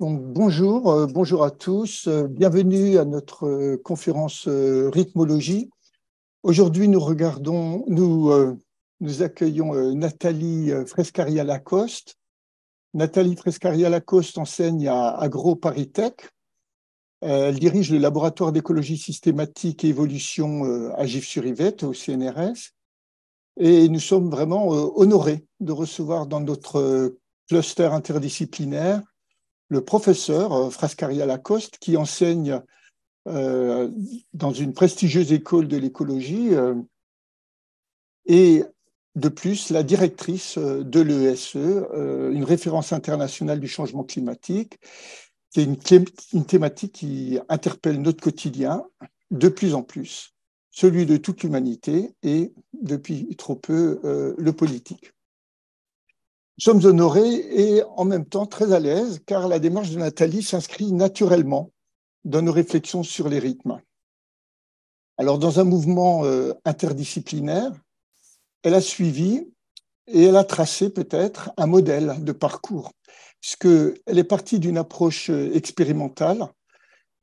bonjour, euh, bonjour à tous. Euh, bienvenue à notre euh, conférence rythmologie. Aujourd'hui, nous regardons, nous, nous accueillons Nathalie Frescaria-Lacoste. Nathalie Frescaria-Lacoste enseigne à AgroParisTech. Elle dirige le laboratoire d'écologie systématique et évolution à Gif-sur-Yvette, au CNRS. Et nous sommes vraiment honorés de recevoir dans notre cluster interdisciplinaire le professeur euh, Frascaria Lacoste, qui enseigne euh, dans une prestigieuse école de l'écologie, euh, et de plus la directrice de l'ESE, une référence internationale du changement climatique, qui est une thématique qui interpelle notre quotidien de plus en plus, celui de toute l'humanité et, depuis trop peu, le politique sommes honorés et en même temps très à l'aise, car la démarche de Nathalie s'inscrit naturellement dans nos réflexions sur les rythmes. Alors, dans un mouvement euh, interdisciplinaire, elle a suivi et elle a tracé peut-être un modèle de parcours, puisqu'elle est partie d'une approche euh, expérimentale,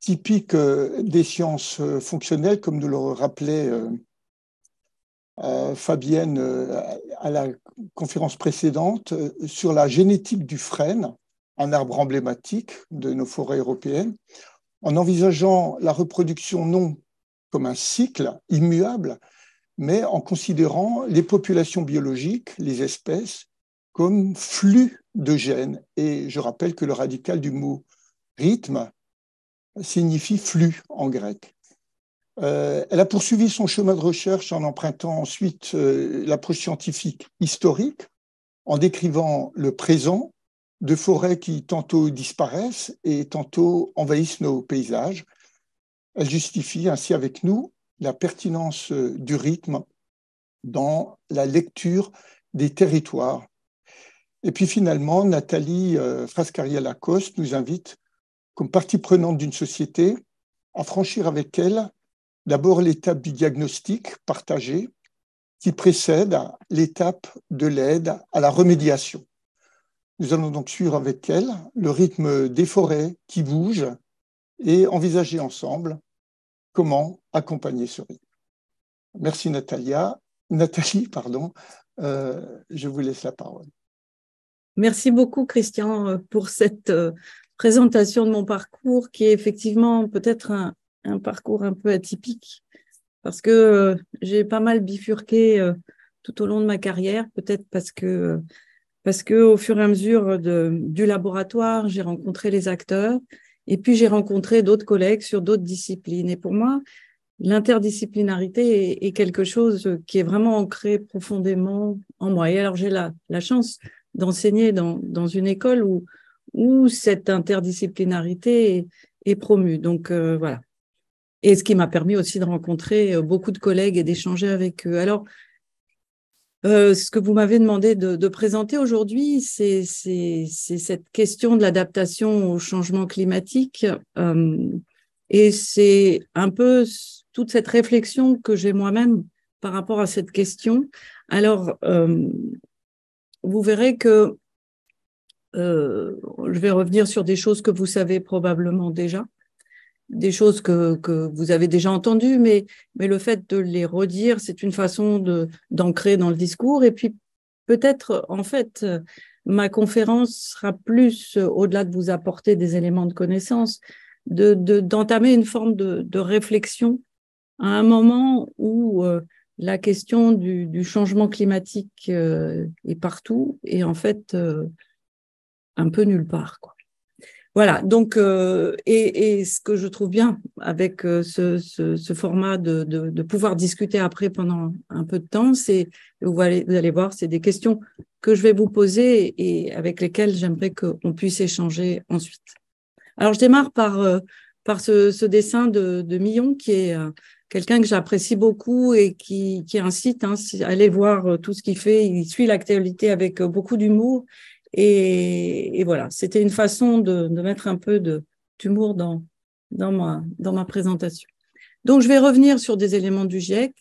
typique euh, des sciences fonctionnelles, comme nous le rappelait euh, Fabienne euh, à la conférence précédente euh, sur la génétique du frêne, un arbre emblématique de nos forêts européennes, en envisageant la reproduction non comme un cycle immuable, mais en considérant les populations biologiques, les espèces, comme flux de gènes. Et je rappelle que le radical du mot rythme signifie flux en grec. Euh, elle a poursuivi son chemin de recherche en empruntant ensuite euh, l'approche scientifique historique, en décrivant le présent de forêts qui tantôt disparaissent et tantôt envahissent nos paysages. Elle justifie ainsi avec nous la pertinence euh, du rythme dans la lecture des territoires. Et puis finalement, Nathalie Frascaria-Lacoste nous invite, comme partie prenante d'une société, à franchir avec elle D'abord l'étape du diagnostic partagé qui précède l'étape de l'aide à la remédiation. Nous allons donc suivre avec elle le rythme des forêts qui bougent et envisager ensemble comment accompagner ce rythme. Merci Natalia. Nathalie, pardon, euh, je vous laisse la parole. Merci beaucoup Christian pour cette euh, présentation de mon parcours qui est effectivement peut-être un, un parcours un peu atypique parce que euh, j'ai pas mal bifurqué euh, tout au long de ma carrière, peut-être parce que euh, parce que au fur et à mesure du laboratoire, j'ai rencontré les acteurs et puis j'ai rencontré d'autres collègues sur d'autres disciplines. Et pour moi, l'interdisciplinarité est, quelque chose qui est vraiment ancré profondément en moi. Et alors j'ai la, chance d'enseigner dans, une école où, où cette interdisciplinarité est, promue. Donc voilà, et ce qui m'a permis aussi de rencontrer euh, beaucoup de collègues et d'échanger avec eux. Alors, euh, ce que vous m'avez demandé de, présenter aujourd'hui, c'est cette question de l'adaptation au changement climatique. Euh, et c'est un peu toute cette réflexion que j'ai moi-même par rapport à cette question. Alors, vous verrez que je vais revenir sur des choses que vous savez probablement déjà des choses que, que, vous avez déjà entendues, mais, mais le fait de les redire, c'est une façon de, d'ancrer dans le discours. Et puis peut-être, en fait, ma conférence sera plus, au-delà de vous apporter des éléments de connaissance, de, de, d'entamer une forme de, de, réflexion à un moment où euh, la question du, du changement climatique euh, est partout et en fait euh, un peu nulle part. Quoi. Voilà, donc, euh, et, ce que je trouve bien avec euh, ce, format de, pouvoir discuter après pendant un peu de temps, c'est, vous allez, vous voir, c'est des questions que je vais vous poser et avec lesquelles j'aimerais qu'on puisse échanger ensuite. Alors, je démarre par, euh, par ce, dessin de, de Millon qui est quelqu'un que j'apprécie beaucoup et qui, incite, hein, à allez voir tout ce qu'il fait, il suit l'actualité avec beaucoup d'humour et, voilà, c'était une façon de, mettre un peu d'humour dans, dans, ma, dans ma présentation. Donc, je vais revenir sur des éléments du GIEC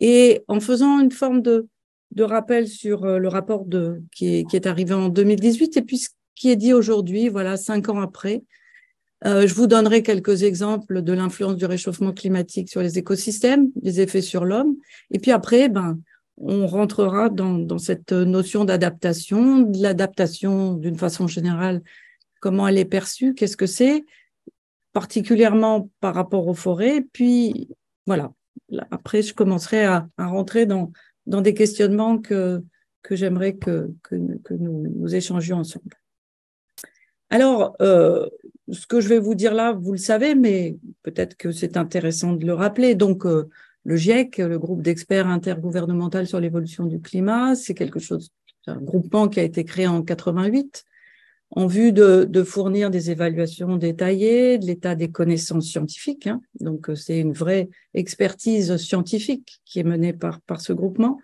et en faisant une forme de, de rappel sur euh, le rapport de, qui, est, arrivé en 2018 et puis ce qui est dit aujourd'hui, voilà, cinq ans après. Euh, je vous donnerai quelques exemples de l'influence du réchauffement climatique sur les écosystèmes, les effets sur l'homme. Et puis après, ben, on rentrera dans, cette notion d'adaptation, de l'adaptation d'une façon générale, comment elle est perçue, qu'est-ce que c'est, particulièrement par rapport aux forêts. Puis voilà, après, je commencerai à, rentrer dans, des questionnements que, j'aimerais que, nous, échangions ensemble. Alors, euh, ce que je vais vous dire là, vous le savez, mais peut-être que c'est intéressant de le rappeler. Donc, euh, le GIEC, le groupe d'experts intergouvernemental sur l'évolution du climat, c'est quelque chose, un groupement qui a été créé en 88 en vue de, fournir des évaluations détaillées de l'état des connaissances scientifiques. Hein. Donc, euh, c'est une vraie expertise scientifique qui est menée par, par ce groupement,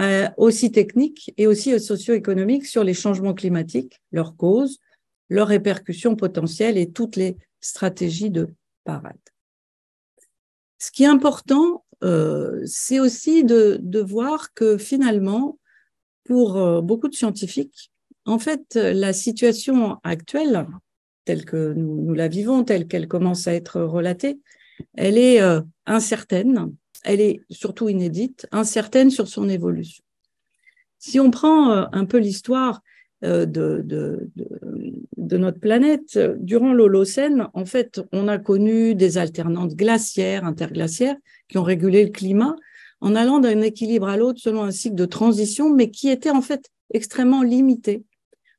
euh, aussi technique et aussi socio-économique sur les changements climatiques, leurs causes, leurs répercussions potentielles et toutes les stratégies de parade. Ce qui est important, euh, c'est aussi de, voir que finalement, pour euh, beaucoup de scientifiques, en fait, la situation actuelle, telle que nous, la vivons, telle qu'elle commence à être relatée, elle est euh, incertaine, elle est surtout inédite, incertaine sur son évolution. Si on prend un peu l'histoire, euh, de, notre planète. Durant l'Holocène, en fait, on a connu des alternantes glaciaires, interglaciaires, qui ont régulé le climat en allant d'un équilibre à l'autre selon un cycle de transition, mais qui était en fait extrêmement limité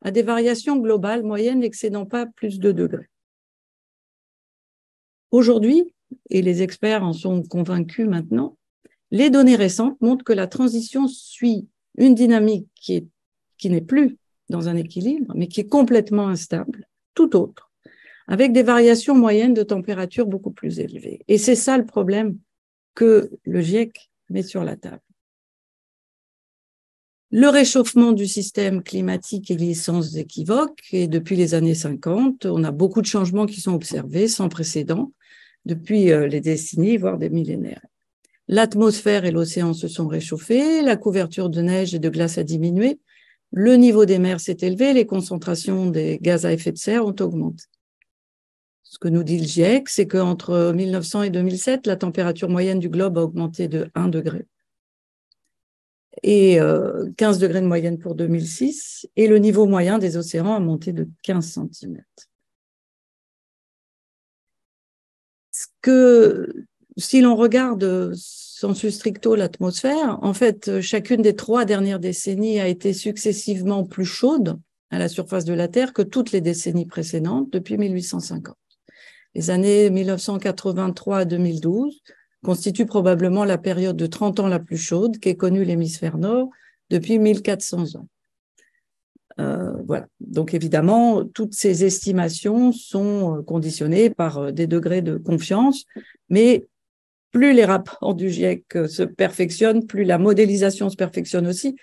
à des variations globales moyennes n'excédant pas plus de degrés. Aujourd'hui, et les experts en sont convaincus maintenant, les données récentes montrent que la transition suit une dynamique qui n'est plus dans un équilibre, mais qui est complètement instable, tout autre, avec des variations moyennes de température beaucoup plus élevées. Et c'est ça le problème que le GIEC met sur la table. Le réchauffement du système climatique est sans équivoque et depuis les années 50, on a beaucoup de changements qui sont observés sans précédent depuis euh, les décennies, voire des millénaires. L'atmosphère et l'océan se sont réchauffés, la couverture de neige et de glace a diminué, le niveau des mers s'est élevé, les concentrations des gaz à effet de serre ont augmenté. Ce que nous dit le GIEC, c'est qu'entre 1900 et 2007, la température moyenne du globe a augmenté de 1 degré et 15 euh, degrés de moyenne pour 2006, et le niveau moyen des océans a monté de 15 cm. Ce que, si l'on regarde sensu stricto l'atmosphère. En fait, euh, chacune des trois dernières décennies a été successivement plus chaude à la surface de la Terre que toutes les décennies précédentes depuis 1850. Les années 1983 à 2012 constituent probablement la période de 30 ans la plus chaude qu'ait connue l'hémisphère nord depuis 1400 ans. Euh, voilà. Donc évidemment, toutes ces estimations sont euh, conditionnées par des degrés de confiance, mais plus les rapports du GIEC se perfectionnent, plus la modélisation se perfectionne aussi,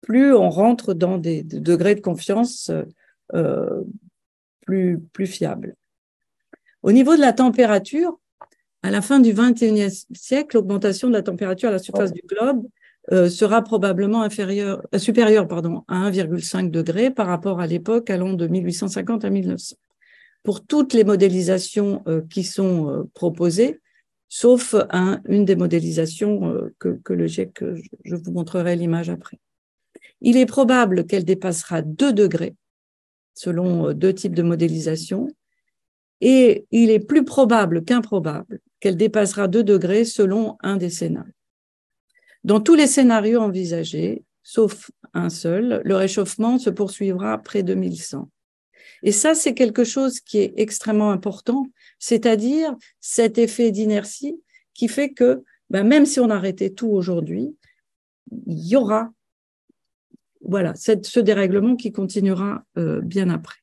plus on rentre dans des, degrés de confiance euh, plus, plus fiables. Au niveau de la température, à la fin du XXIe siècle, l'augmentation de la température à la surface du globe euh, sera probablement inférieure, euh, supérieure pardon, à 1,5 degré par rapport à l'époque allant de 1850 à 1900. Pour toutes les modélisations qui sont proposées, sauf une des modélisations euh, que, le je vous montrerai l'image après. Il est probable qu'elle dépassera 2 degrés, selon euh, deux types de modélisation, et il est plus probable qu'improbable qu'elle dépassera 2 degrés selon un des scénarios. Dans tous les scénarios envisagés, sauf un seul, le réchauffement se poursuivra après 2100. Et ça, c'est quelque chose qui est extrêmement important c'est-à-dire cet effet d'inertie qui fait que ben, même si on arrêtait tout aujourd'hui, il y aura voilà, ce dérèglement qui continuera euh, bien après.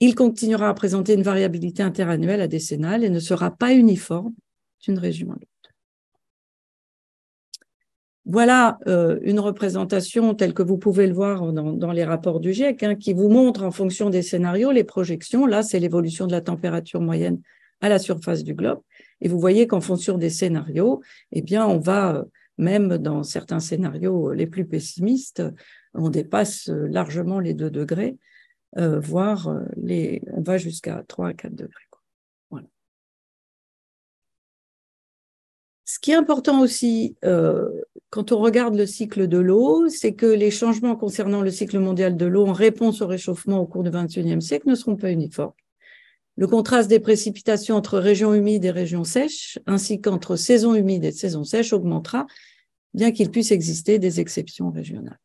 Il continuera à présenter une variabilité interannuelle à décennale et ne sera pas uniforme d'une région à l'autre. Voilà euh, une représentation telle que vous pouvez le voir dans, les rapports du GIEC, hein, qui vous montre en fonction des scénarios les projections. Là, c'est l'évolution de la température moyenne à la surface du globe. Et vous voyez qu'en fonction des scénarios, eh bien, on va, euh, même dans certains scénarios euh, les plus pessimistes, on dépasse largement les 2 degrés, voire les, on va jusqu'à 3 à 4 degrés. Voilà. Ce qui est important aussi, quand on regarde le cycle de l'eau, c'est que les changements concernant le cycle mondial de l'eau en réponse au réchauffement au cours du XXIe siècle ne seront pas uniformes. Le contraste des précipitations entre régions humides et régions sèches, ainsi qu'entre saisons humides et saisons sèches, augmentera, bien qu'il puisse exister des exceptions régionales.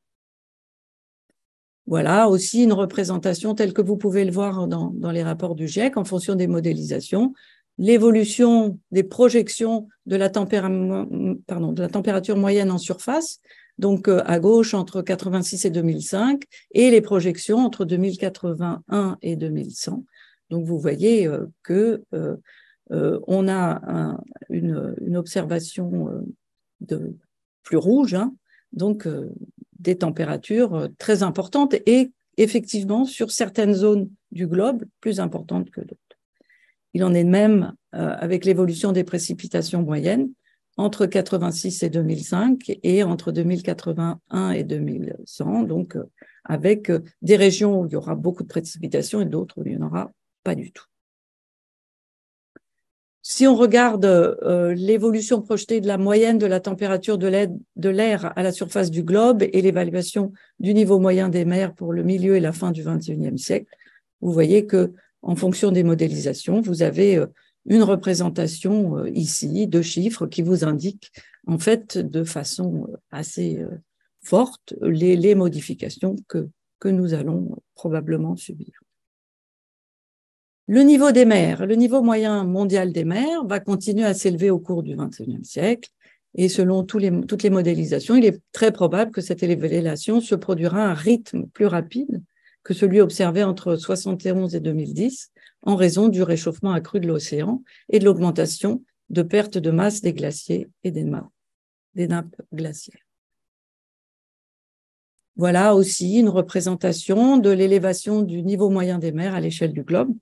Voilà aussi une représentation telle que vous pouvez le voir dans, les rapports du GIEC en fonction des modélisations l'évolution des projections de la, température moyenne en surface, donc euh, à gauche entre 86 et 2005, et les projections entre 2081 et 2100. Donc vous voyez euh, que euh, on a une, observation de plus rouge, hein, donc des températures très importantes et effectivement sur certaines zones du globe plus importantes que d'autres. Il en est de même euh, avec l'évolution des précipitations moyennes entre 86 et 2005 et entre 2081 et 2100, donc euh, avec euh, des régions où il y aura beaucoup de précipitations et d'autres où il n'y en aura pas du tout. Si on regarde l'évolution projetée de la moyenne de la température de l'air à la surface du globe et l'évaluation du niveau moyen des mers pour le milieu et la fin du XXIe siècle, vous voyez que en fonction des modélisations, vous avez euh, une représentation euh, ici de chiffres qui vous indiquent en fait de façon euh, assez forte les, modifications que, nous allons probablement subir. Le niveau des mers, le niveau moyen mondial des mers va continuer à s'élever au cours du XXIe siècle et selon toutes les modélisations, il est très probable que cette élévation se produira à un rythme plus rapide que celui observé entre 1971 et 2010 en raison du réchauffement accru de l'océan et de l'augmentation de perte de masse des glaciers et des, des nappes glaciaires. Voilà aussi une représentation de l'élévation du niveau moyen des mers à l'échelle du globe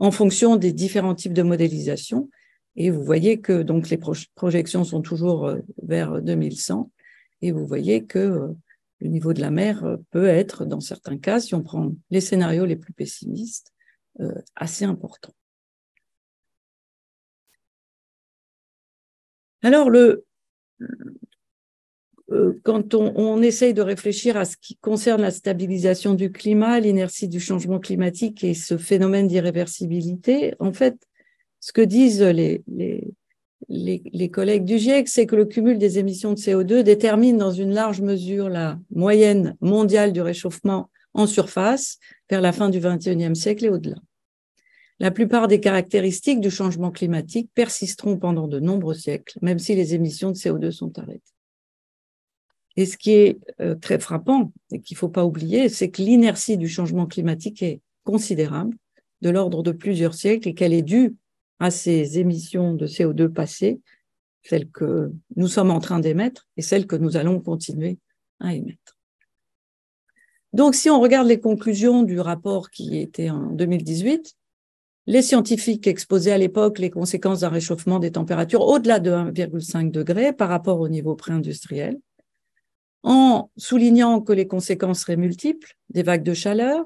en fonction des différents types de modélisation. Et vous voyez que donc les projections sont toujours euh, vers 2100 et vous voyez que euh, le niveau de la mer euh, peut être, dans certains cas, si on prend les scénarios les plus pessimistes, euh, assez important. Alors, euh, quand on, essaye de réfléchir à ce qui concerne la stabilisation du climat, l'inertie du changement climatique et ce phénomène d'irréversibilité, en fait, ce que disent les, les, collègues du GIEC, c'est que le cumul des émissions de CO2 détermine dans une large mesure la moyenne mondiale du réchauffement en surface vers la fin du XXIe siècle et au-delà. La plupart des caractéristiques du changement climatique persisteront pendant de nombreux siècles, même si les émissions de CO2 sont arrêtées. Et ce qui est euh, très frappant et qu'il ne faut pas oublier, c'est que l'inertie du changement climatique est considérable, de l'ordre de plusieurs siècles, et qu'elle est due à ces émissions de CO2 passées, celles que nous sommes en train d'émettre et celles que nous allons continuer à émettre. Donc, si on regarde les conclusions du rapport qui était en 2018, les scientifiques exposaient à l'époque les conséquences d'un réchauffement des températures au-delà de 1,5 degré par rapport au niveau pré-industriel, en soulignant que les conséquences seraient multiples, des vagues de chaleur,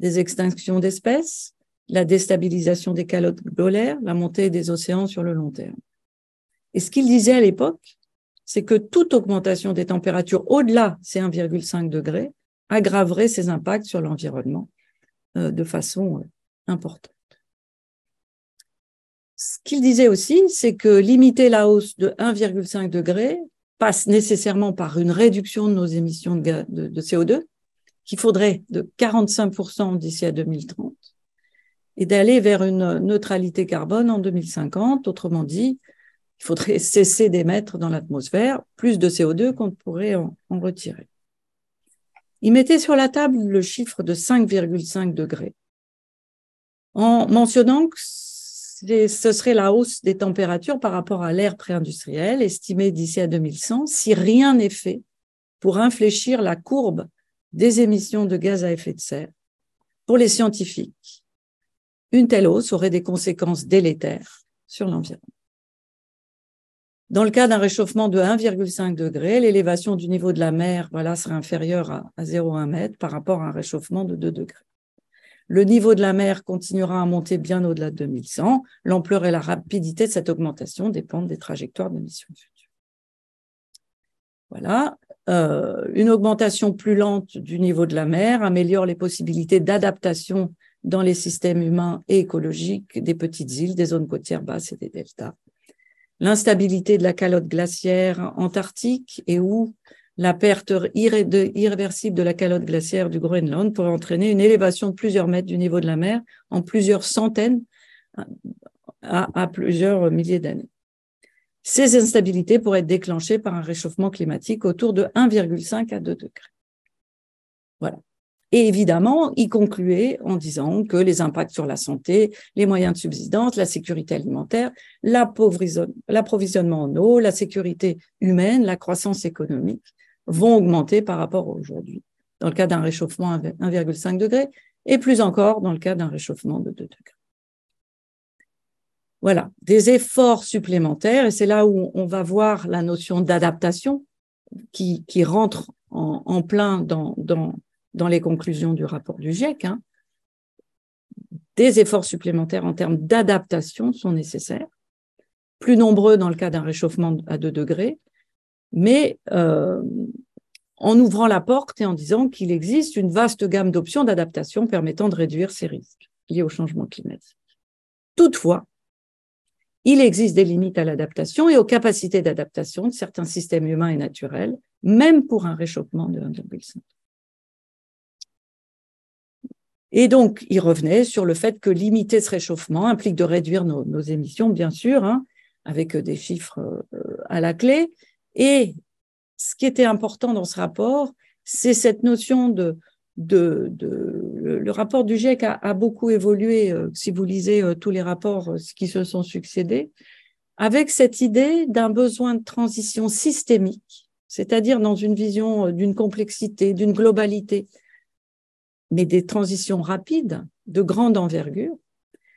des extinctions d'espèces, la déstabilisation des calottes polaires, la montée des océans sur le long terme. Et ce qu'il disait à l'époque, c'est que toute augmentation des températures au-delà ces 1,5 degrés aggraverait ses impacts sur l'environnement euh, de façon euh, importante. Ce qu'il disait aussi, c'est que limiter la hausse de 1,5 degré passe nécessairement par une réduction de nos émissions de CO2, qu'il faudrait de 45% d'ici à 2030, et d'aller vers une neutralité carbone en 2050. Autrement dit, il faudrait cesser d'émettre dans l'atmosphère plus de CO2 qu'on pourrait en, en, retirer. Il mettait sur la table le chiffre de 5,5 degrés, en mentionnant que ce serait la hausse des températures par rapport à l'ère préindustrielle, estimée d'ici à 2100, si rien n'est fait pour infléchir la courbe des émissions de gaz à effet de serre pour les scientifiques une telle hausse aurait des conséquences délétères sur l'environnement. Dans le cas d'un réchauffement de 1,5 degré, l'élévation du niveau de la mer voilà, serait inférieure à 0,1 mètre par rapport à un réchauffement de 2 degrés. Le niveau de la mer continuera à monter bien au-delà de 2100. L'ampleur et la rapidité de cette augmentation dépendent des trajectoires d'émissions futures. Voilà. Euh, une augmentation plus lente du niveau de la mer améliore les possibilités d'adaptation dans les systèmes humains et écologiques des petites îles, des zones côtières basses et des deltas. L'instabilité de la calotte glaciaire antarctique et où la perte irréversible de la calotte glaciaire du Groenland pourrait entraîner une élévation de plusieurs mètres du niveau de la mer en plusieurs centaines à plusieurs milliers d'années. Ces instabilités pourraient être déclenchées par un réchauffement climatique autour de 1,5 à 2 degrés. Et évidemment, y concluer en disant que les impacts sur la santé, les moyens de subsistance, la sécurité alimentaire, l'approvisionnement en eau, la sécurité humaine, la croissance économique vont augmenter par rapport à aujourd'hui, dans le cas d'un réchauffement 1,5 degré et plus encore dans le cas d'un réchauffement de 2 degrés. Voilà, des efforts supplémentaires, et c'est là où on va voir la notion d'adaptation qui, rentre en, plein dans dans les conclusions du rapport du GIEC, hein, des efforts supplémentaires en termes d'adaptation sont nécessaires, plus nombreux dans le cas d'un réchauffement à 2 degrés, mais euh, en ouvrant la porte et en disant qu'il existe une vaste gamme d'options d'adaptation permettant de réduire ces risques liés au changement climatique. Toutefois, il existe des limites à l'adaptation et aux capacités d'adaptation de certains systèmes humains et naturels, même pour un réchauffement de 1,5. Et donc, il revenait sur le fait que limiter ce réchauffement implique de réduire nos, émissions, bien sûr, hein, avec euh, des chiffres euh, à la clé. Et ce qui était important dans ce rapport, c'est cette notion de, de, le, rapport du GIEC a, beaucoup évolué, euh, si vous lisez tous les rapports qui se sont succédés, avec cette idée d'un besoin de transition systémique, c'est-à-dire dans une vision d'une complexité, d'une globalité mais des transitions rapides de grande envergure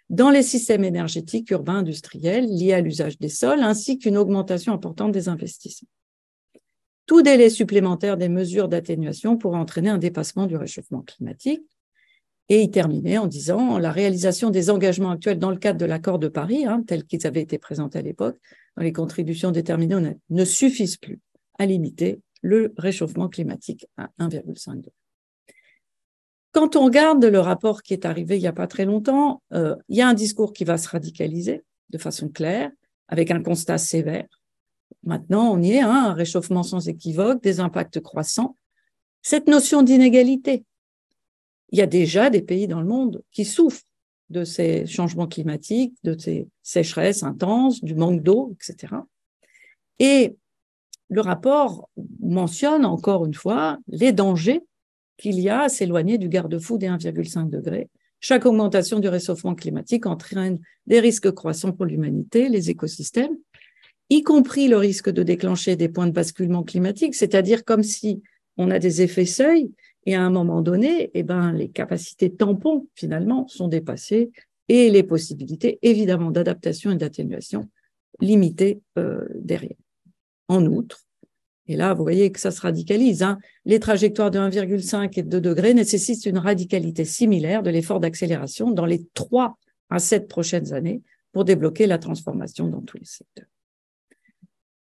dans les systèmes énergétiques urbains industriels liés à l'usage des sols, ainsi qu'une augmentation importante des investissements. Tout délai supplémentaire des mesures d'atténuation pourrait entraîner un dépassement du réchauffement climatique. Et y terminer en disant la réalisation des engagements actuels dans le cadre de l'accord de Paris, hein, tels qu'ils avaient été présentés à l'époque, dans les contributions déterminées, ne suffisent plus à limiter le réchauffement climatique à 1,5 quand on regarde le rapport qui est arrivé il n'y a pas très longtemps, euh, il y a un discours qui va se radicaliser de façon claire, avec un constat sévère. Maintenant, on y est, hein, un réchauffement sans équivoque, des impacts croissants. Cette notion d'inégalité, il y a déjà des pays dans le monde qui souffrent de ces changements climatiques, de ces sécheresses intenses, du manque d'eau, etc. Et le rapport mentionne encore une fois les dangers qu'il y a à s'éloigner du garde-fou des 1,5 degrés. Chaque augmentation du réchauffement climatique entraîne des risques croissants pour l'humanité, les écosystèmes, y compris le risque de déclencher des points de basculement climatique, c'est-à-dire comme si on a des effets seuil et à un moment donné, eh ben, les capacités tampons, finalement, sont dépassées et les possibilités, évidemment, d'adaptation et d'atténuation limitées euh, derrière. En outre, et là, vous voyez que ça se radicalise. Hein. Les trajectoires de 1,5 et de 2 degrés nécessitent une radicalité similaire de l'effort d'accélération dans les 3 à 7 prochaines années pour débloquer la transformation dans tous les secteurs.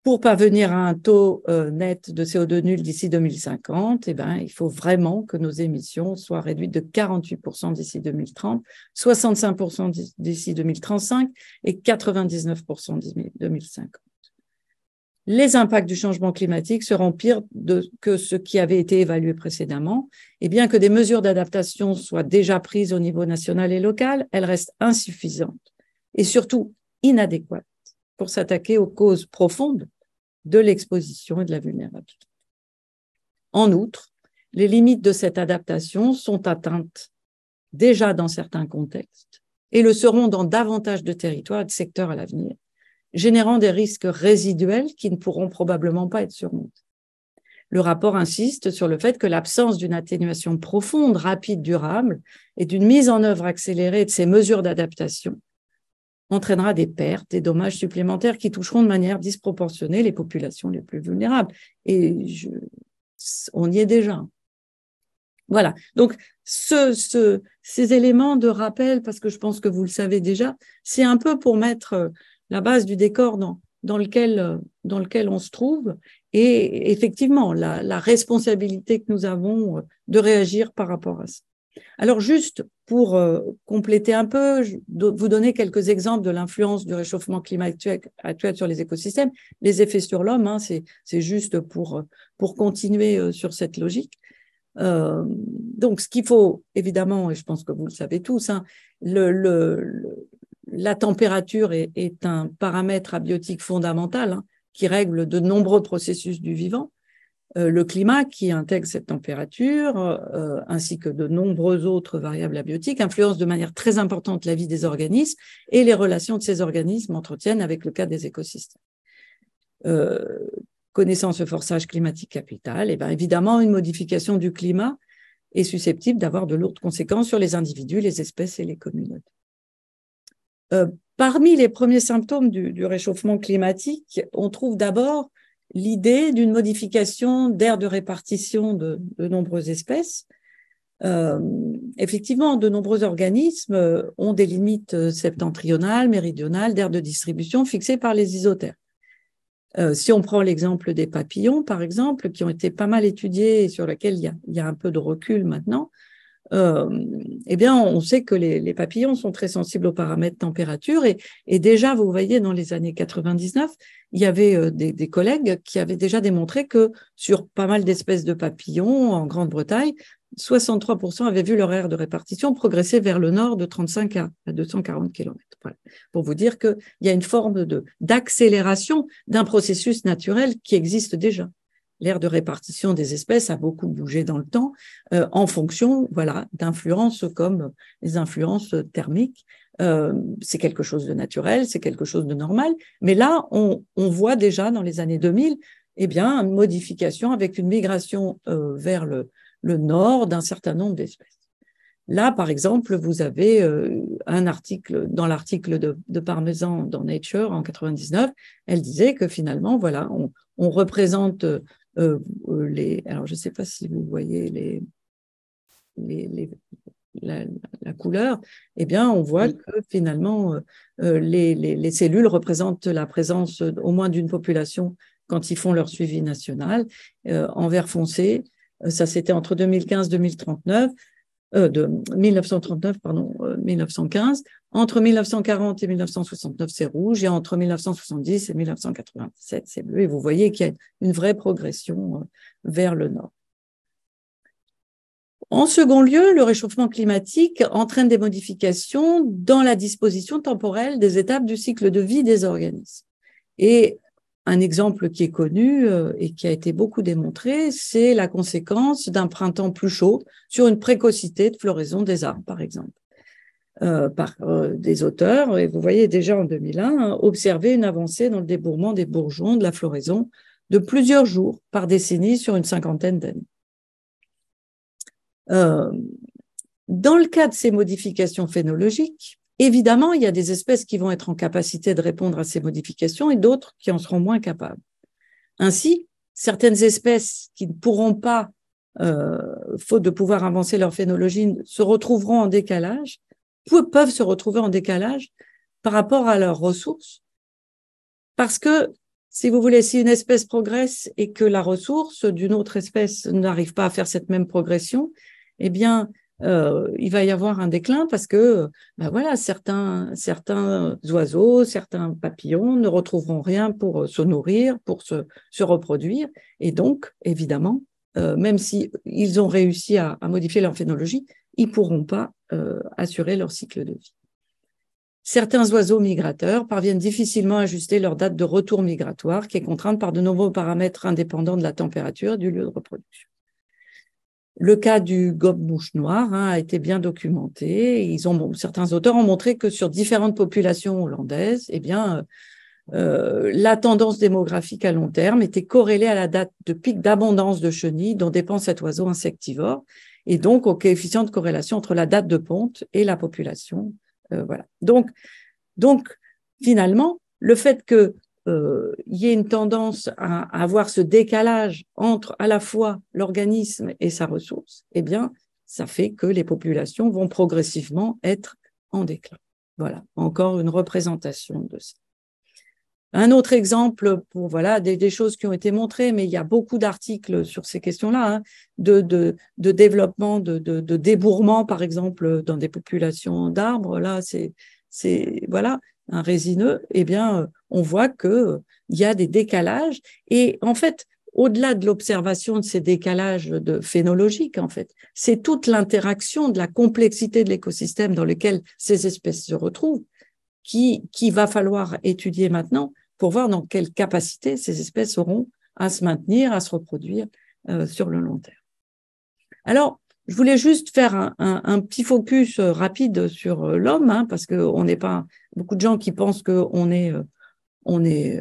Pour parvenir à un taux euh, net de CO2 nul d'ici 2050, eh ben, il faut vraiment que nos émissions soient réduites de 48% d'ici 2030, 65% d'ici 2035 et 99% d'ici 2050 les impacts du changement climatique seront pires que ce qui avait été évalué précédemment. Et bien que des mesures d'adaptation soient déjà prises au niveau national et local, elles restent insuffisantes et surtout inadéquates pour s'attaquer aux causes profondes de l'exposition et de la vulnérabilité. En outre, les limites de cette adaptation sont atteintes déjà dans certains contextes et le seront dans davantage de territoires et de secteurs à l'avenir générant des risques résiduels qui ne pourront probablement pas être surmontés. Le rapport insiste sur le fait que l'absence d'une atténuation profonde, rapide, durable et d'une mise en œuvre accélérée de ces mesures d'adaptation entraînera des pertes, des dommages supplémentaires qui toucheront de manière disproportionnée les populations les plus vulnérables. Et on y est déjà. Voilà. Donc, ce, ces éléments de rappel, parce que je pense que vous le savez déjà, c'est un peu pour mettre la base du décor dans, dans, lequel, euh, dans lequel on se trouve et effectivement la, responsabilité que nous avons euh, de réagir par rapport à ça. Alors juste pour euh, compléter un peu, vous donner quelques exemples de l'influence du réchauffement climatique actuel sur les écosystèmes, les effets sur l'homme, hein, c'est juste pour, pour continuer sur cette logique. donc ce qu'il faut évidemment, et je pense que vous le savez tous, hein, le, le, la température est, un paramètre abiotique fondamental hein, qui règle de nombreux processus du vivant. Euh, le climat qui intègre cette température, euh, ainsi que de nombreuses autres variables abiotiques, influence de manière très importante la vie des organismes et les relations que ces organismes entretiennent avec le cas des écosystèmes. Euh, connaissant ce forçage climatique capital, eh ben, évidemment, une modification du climat est susceptible d'avoir de lourdes conséquences sur les individus, les espèces et les communautés. Euh, parmi les premiers symptômes du, réchauffement climatique, on trouve d'abord l'idée d'une modification d'aire de répartition de, nombreuses espèces. Euh, effectivement, de nombreux organismes euh, ont des limites septentrionales, méridionales, d'aire de distribution fixées par les isothermes. si on prend l'exemple des papillons, par exemple, qui ont été pas mal étudiés et sur lesquels il y a un peu de recul maintenant, euh, eh bien, on sait que les, papillons sont très sensibles aux paramètres température. Et, déjà, vous voyez, dans les années 99, il y avait euh, des, collègues qui avaient déjà démontré que sur pas mal d'espèces de papillons en Grande-Bretagne, 63% avaient vu leur aire de répartition progresser vers le nord de 35 à 240 km. Pour vous dire qu'il y a une forme d'accélération d'un processus naturel qui existe déjà l'ère de répartition des espèces a beaucoup bougé dans le temps euh, en fonction voilà, d'influences comme les influences thermiques. Euh, c'est quelque chose de naturel, c'est quelque chose de normal. Mais là, on, voit déjà dans les années 2000 eh bien, une modification avec une migration euh, vers le, nord d'un certain nombre d'espèces. Là, par exemple, vous avez un article dans l'article de, Parmesan dans Nature en 99, elle disait que finalement, voilà, on, on représente euh, euh, alors je ne sais pas si vous voyez la, couleur, eh bien, on voit que finalement, euh, les, cellules représentent la présence au moins d'une population quand ils font leur suivi national. en vert foncé, ça c'était entre 2015 et 2039, euh, de 1939, pardon, 1915. Euh, entre 1940 et 1969, c'est rouge, et entre 1970 et 1987, c'est bleu. Et vous voyez qu'il y a une vraie progression euh, vers le nord. En second lieu, le réchauffement climatique entraîne des modifications dans la disposition temporelle des étapes du cycle de vie des organismes. Et un exemple qui est connu euh, et qui a été beaucoup démontré, c'est la conséquence d'un printemps plus chaud sur une précocité de floraison des arbres, par exemple. Euh, par euh, des auteurs, et vous voyez déjà en 2001, observer une avancée dans le débourrement des bourgeons de la floraison de plusieurs jours par décennie sur une cinquantaine d'années. dans le cas de ces modifications phénologiques, Évidemment, il y a des espèces qui vont être en capacité de répondre à ces modifications et d'autres qui en seront moins capables. Ainsi, certaines espèces qui ne pourront pas, euh, faute de pouvoir avancer leur phénologie, se retrouveront en décalage, peuvent se retrouver en décalage par rapport à leurs ressources. Parce que, si vous voulez, si une espèce progresse et que la ressource d'une autre espèce n'arrive pas à faire cette même progression, eh bien, euh, il va y avoir un déclin parce que ben voilà, certains, certains oiseaux, certains papillons ne retrouveront rien pour euh, se nourrir, pour se, reproduire. Et donc, évidemment, euh, même s'ils ils ont réussi à, modifier leur phénologie, ils ne pourront pas assurer leur cycle de vie. Certains oiseaux migrateurs parviennent difficilement à ajuster leur date de retour migratoire, qui est contrainte par de nombreux paramètres indépendants de la température et du lieu de reproduction. Le cas du gobe-mouche noir hein, a été bien documenté. Ils ont, certains auteurs ont montré que sur différentes populations hollandaises, eh bien, euh, la tendance démographique à long terme était corrélée à la date de pic d'abondance de chenilles dont dépend cet oiseau insectivore, et donc au coefficient de corrélation entre la date de ponte et la population. Euh, voilà. Donc, donc, finalement, le fait que il euh, y a une tendance à, avoir ce décalage entre à la fois l'organisme et sa ressource, eh bien, ça fait que les populations vont progressivement être en déclin. Voilà, encore une représentation de ça. Un autre exemple pour voilà des, choses qui ont été montrées, mais il y a beaucoup d'articles sur ces questions-là, hein, de, de, développement, de, de, débourrement, par exemple, dans des populations d'arbres. Là, c'est c'est voilà un résineux, eh bien, euh, on voit que euh, il y a des décalages. Et en fait, au-delà de l'observation de ces décalages de phénologiques, en fait, c'est toute l'interaction de la complexité de l'écosystème dans lequel ces espèces se retrouvent qui, qui va falloir étudier maintenant pour voir dans quelle capacité ces espèces auront à se maintenir, à se reproduire euh, sur le long terme. Alors, je voulais juste faire un, petit focus euh, rapide sur l'homme, hein, parce qu'on n'est pas beaucoup de gens qui pensent qu'on est on n'est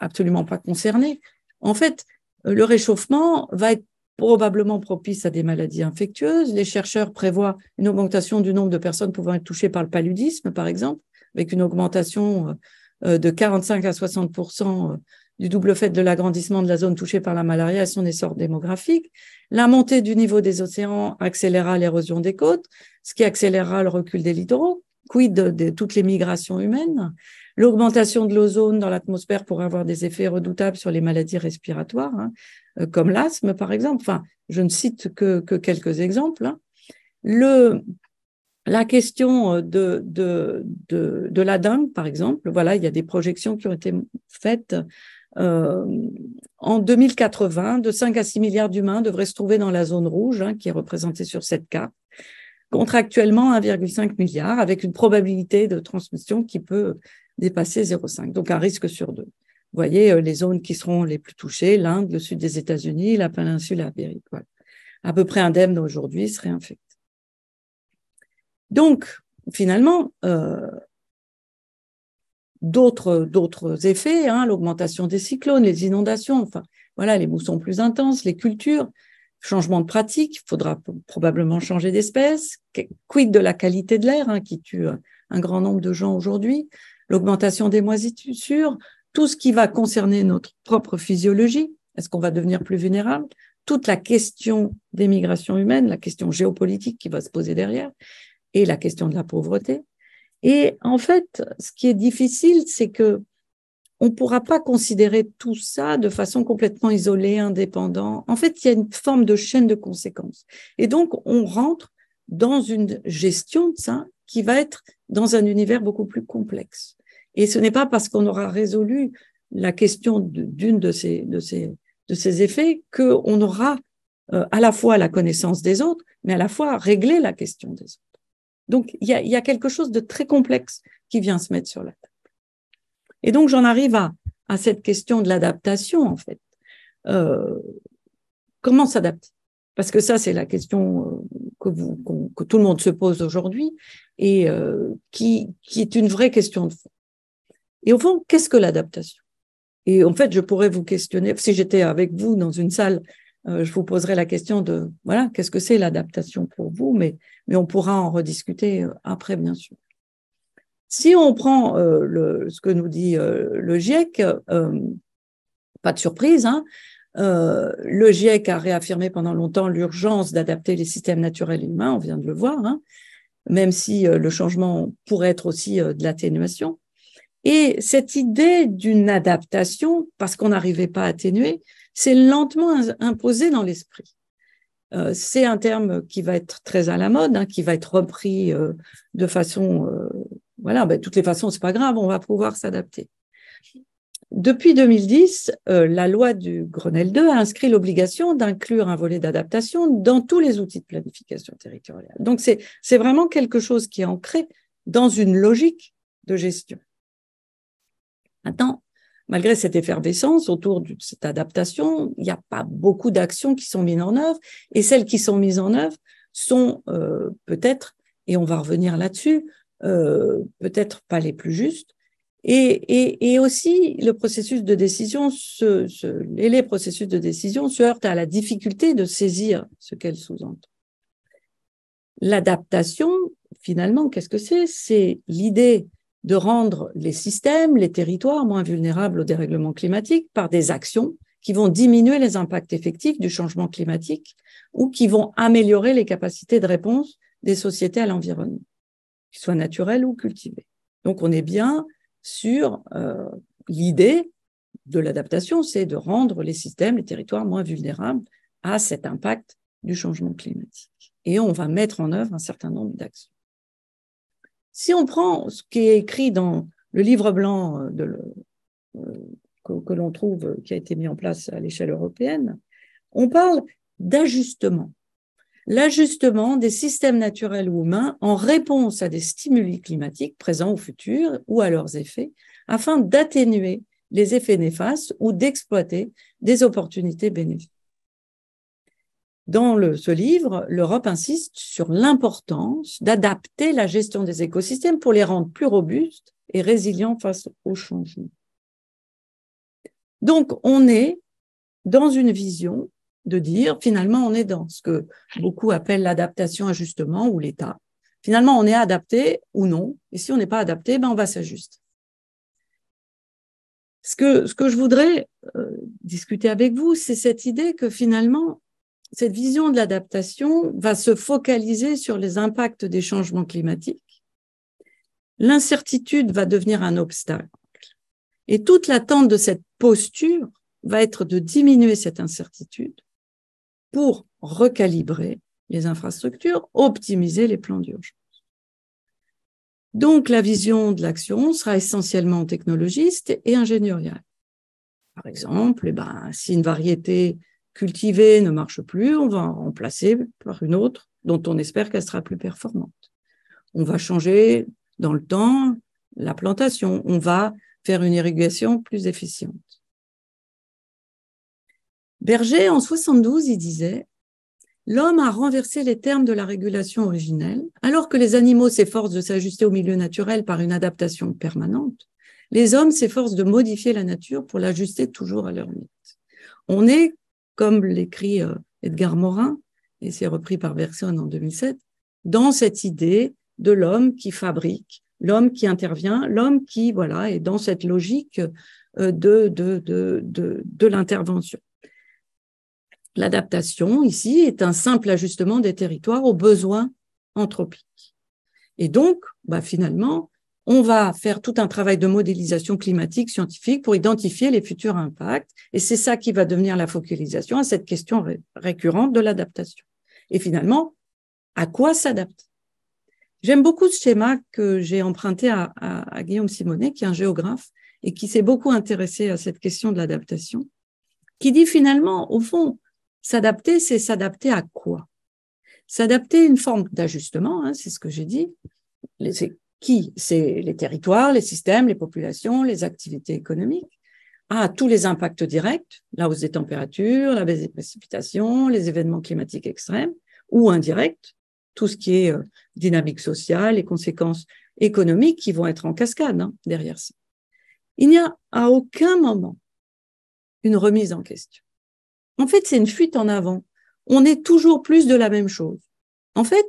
absolument pas concerné. En fait, le réchauffement va être probablement propice à des maladies infectieuses. Les chercheurs prévoient une augmentation du nombre de personnes pouvant être touchées par le paludisme, par exemple, avec une augmentation euh, de 45 à 60 euh, du double fait de l'agrandissement de la zone touchée par la malaria et son essor démographique. La montée du niveau des océans accélérera l'érosion des côtes, ce qui accélérera le recul des littoraux, quid de, de toutes les migrations humaines l'augmentation de l'ozone dans l'atmosphère pourrait avoir des effets redoutables sur les maladies respiratoires, hein, euh, comme l'asthme par exemple. Enfin, je ne cite que, quelques exemples. Hein. la question euh, de, la dengue, par exemple, voilà, il y a des projections qui ont été faites. Euh, en 2080, de 5 à 6 milliards d'humains devraient se trouver dans la zone rouge, hein, qui est représentée sur cette carte, actuellement 1,5 milliard, avec une probabilité de transmission qui peut dépasser 0,5, donc un risque sur deux. Vous voyez euh, les zones qui seront les plus touchées, l'Inde, le sud des États-Unis, la péninsule ibérique. À peu près indemne aujourd'hui serait infecté. Donc, finalement, euh, d'autres effets, hein, l'augmentation des cyclones, les inondations, enfin, voilà, les moussons plus intenses, les cultures, changement de pratique, il faudra probablement changer d'espèce, quid de la qualité de l'air hein, qui tue euh, un grand nombre de gens aujourd'hui, l'augmentation des moisissures, tout ce qui va concerner notre propre physiologie, est-ce qu'on va devenir plus vulnérable, toute la question des migrations humaines, la question géopolitique qui va se poser derrière, et la question de la pauvreté. Et en fait, ce qui est difficile, c'est que on ne pourra pas considérer tout ça de façon complètement isolée, indépendante. En fait, il y a une forme de chaîne de conséquences. Et donc, on rentre dans une gestion de ça qui va être dans un univers beaucoup plus complexe. Et ce n'est pas parce qu'on aura résolu la question d'une de ces, de, ces, de ces effets qu'on aura euh, à la fois la connaissance des autres, mais à la fois régler la question des autres. Donc, il y a, quelque chose de très complexe qui vient se mettre sur la table. Et donc, j'en arrive à, à, cette question de l'adaptation, en fait. Euh, comment s'adapter Parce que ça, c'est la question euh, que, tout le monde se pose aujourd'hui et euh, qui, qui est une vraie question de fond. Et au fond, qu'est-ce que l'adaptation Et en fait, je pourrais vous questionner, si j'étais avec vous dans une salle, euh, je vous poserais la question de, voilà, qu'est-ce que c'est l'adaptation pour vous mais, mais on pourra en rediscuter euh, après, bien sûr. Si on prend ce que nous dit le GIEC, pas de surprise, hein, euh, le GIEC a réaffirmé pendant longtemps l'urgence d'adapter les systèmes naturels et humains, on vient de le voir, hein, même si euh, le changement pourrait être aussi euh, de l'atténuation. Et cette idée d'une adaptation, parce qu'on n'arrivait pas à atténuer, c'est lentement imposé dans l'esprit. c'est un terme qui va être très à la mode, hein, qui va être repris de façon, voilà, de ben, toutes les façons, c'est pas grave, on va pouvoir s'adapter. Depuis 2010, euh, la loi du Grenelle 2 a inscrit l'obligation d'inclure un volet d'adaptation dans tous les outils de planification territoriale. Donc c'est vraiment quelque chose qui est ancré dans une logique de gestion. Maintenant, malgré cette effervescence autour de cette adaptation, il n'y a pas beaucoup d'actions qui sont mises en œuvre, et celles qui sont mises en œuvre sont euh, peut-être, et on va revenir là-dessus, euh, peut-être pas les plus justes, et, et, et, aussi, le processus de décision et les processus de décision se heurtent à la difficulté de saisir ce qu'elles sous-entendent. L'adaptation, finalement, qu'est-ce que c'est C'est l'idée de rendre les systèmes, les territoires moins vulnérables au dérèglement climatique par des actions qui vont diminuer les impacts effectifs du changement climatique ou qui vont améliorer les capacités de réponse des sociétés à l'environnement, qu'ils soient naturels ou cultivés. Donc on est bien sur euh, l'idée de l'adaptation, c'est de rendre les systèmes, les territoires moins vulnérables à cet impact du changement climatique. Et on va mettre en œuvre un certain nombre d'actions. Si on prend ce qui est écrit dans le livre blanc euh, euh, que l'on trouve, qui a été mis en place à l'échelle européenne, on parle d'ajustement l'ajustement des systèmes naturels ou humains en réponse à des stimuli climatiques présents ou futurs ou à leurs effets, afin d'atténuer les effets néfastes ou d'exploiter des opportunités bénéfiques. Dans ce livre, l'Europe insiste sur l'importance d'adapter la gestion des écosystèmes pour les rendre plus robustes et résilients face aux changements. Donc, on est dans une vision de dire finalement on est dans ce que beaucoup appellent l'adaptation ajustement ou l'état. Finalement on est adapté ou non, et si on n'est pas adapté, ben on va s'ajuster. Ce que, ce que je voudrais euh, discuter avec vous, c'est cette idée que finalement cette vision de l'adaptation va se focaliser sur les impacts des changements climatiques. L'incertitude va devenir un obstacle. Et toute l'attente de cette posture va être de diminuer cette incertitude pour recalibrer les infrastructures, optimiser les plans d'urgence. Donc, la vision de l'action sera essentiellement technologiste et ingénieriale. Par exemple, eh ben, si une variété cultivée ne marche plus, on va en remplacer par une autre dont on espère qu'elle sera plus performante. On va changer dans le temps la plantation, on va faire une irrigation plus efficiente. Berger, en 72, il disait L'homme a renversé les termes de la régulation originelle. Alors que les animaux s'efforcent de s'ajuster au milieu naturel par une adaptation permanente, les hommes s'efforcent de modifier la nature pour l'ajuster toujours à leur mythe. On est, comme l'écrit euh, Edgar Morin, et c'est repris par Bergson en 2007, dans cette idée de l'homme qui fabrique, l'homme qui intervient, l'homme qui, voilà, est dans cette logique euh, de l'intervention. L'adaptation ici est un simple ajustement des territoires aux besoins anthropiques. Et donc, bah, finalement, on va faire tout un travail de modélisation climatique scientifique pour identifier les futurs impacts. Et c'est ça qui va devenir la focalisation à cette question récurrente de l'adaptation. Et finalement, à quoi s'adapte J'aime beaucoup ce schéma que j'ai emprunté à, à, Guillaume Simonet, qui est un géographe et qui s'est beaucoup intéressé à cette question de l'adaptation, qui dit finalement, au fond, S'adapter, c'est s'adapter à quoi S'adapter à une forme d'ajustement, hein, c'est ce que j'ai dit. C'est qui C'est les territoires, les systèmes, les populations, les activités économiques. à ah, tous les impacts directs, la hausse des températures, la baisse des précipitations, les événements climatiques extrêmes ou indirects, tout ce qui est euh, dynamique sociale, les conséquences économiques qui vont être en cascade hein, derrière ça. Il n'y a à aucun moment une remise en question en fait, c'est une fuite en avant. On est toujours plus de la même chose. En fait,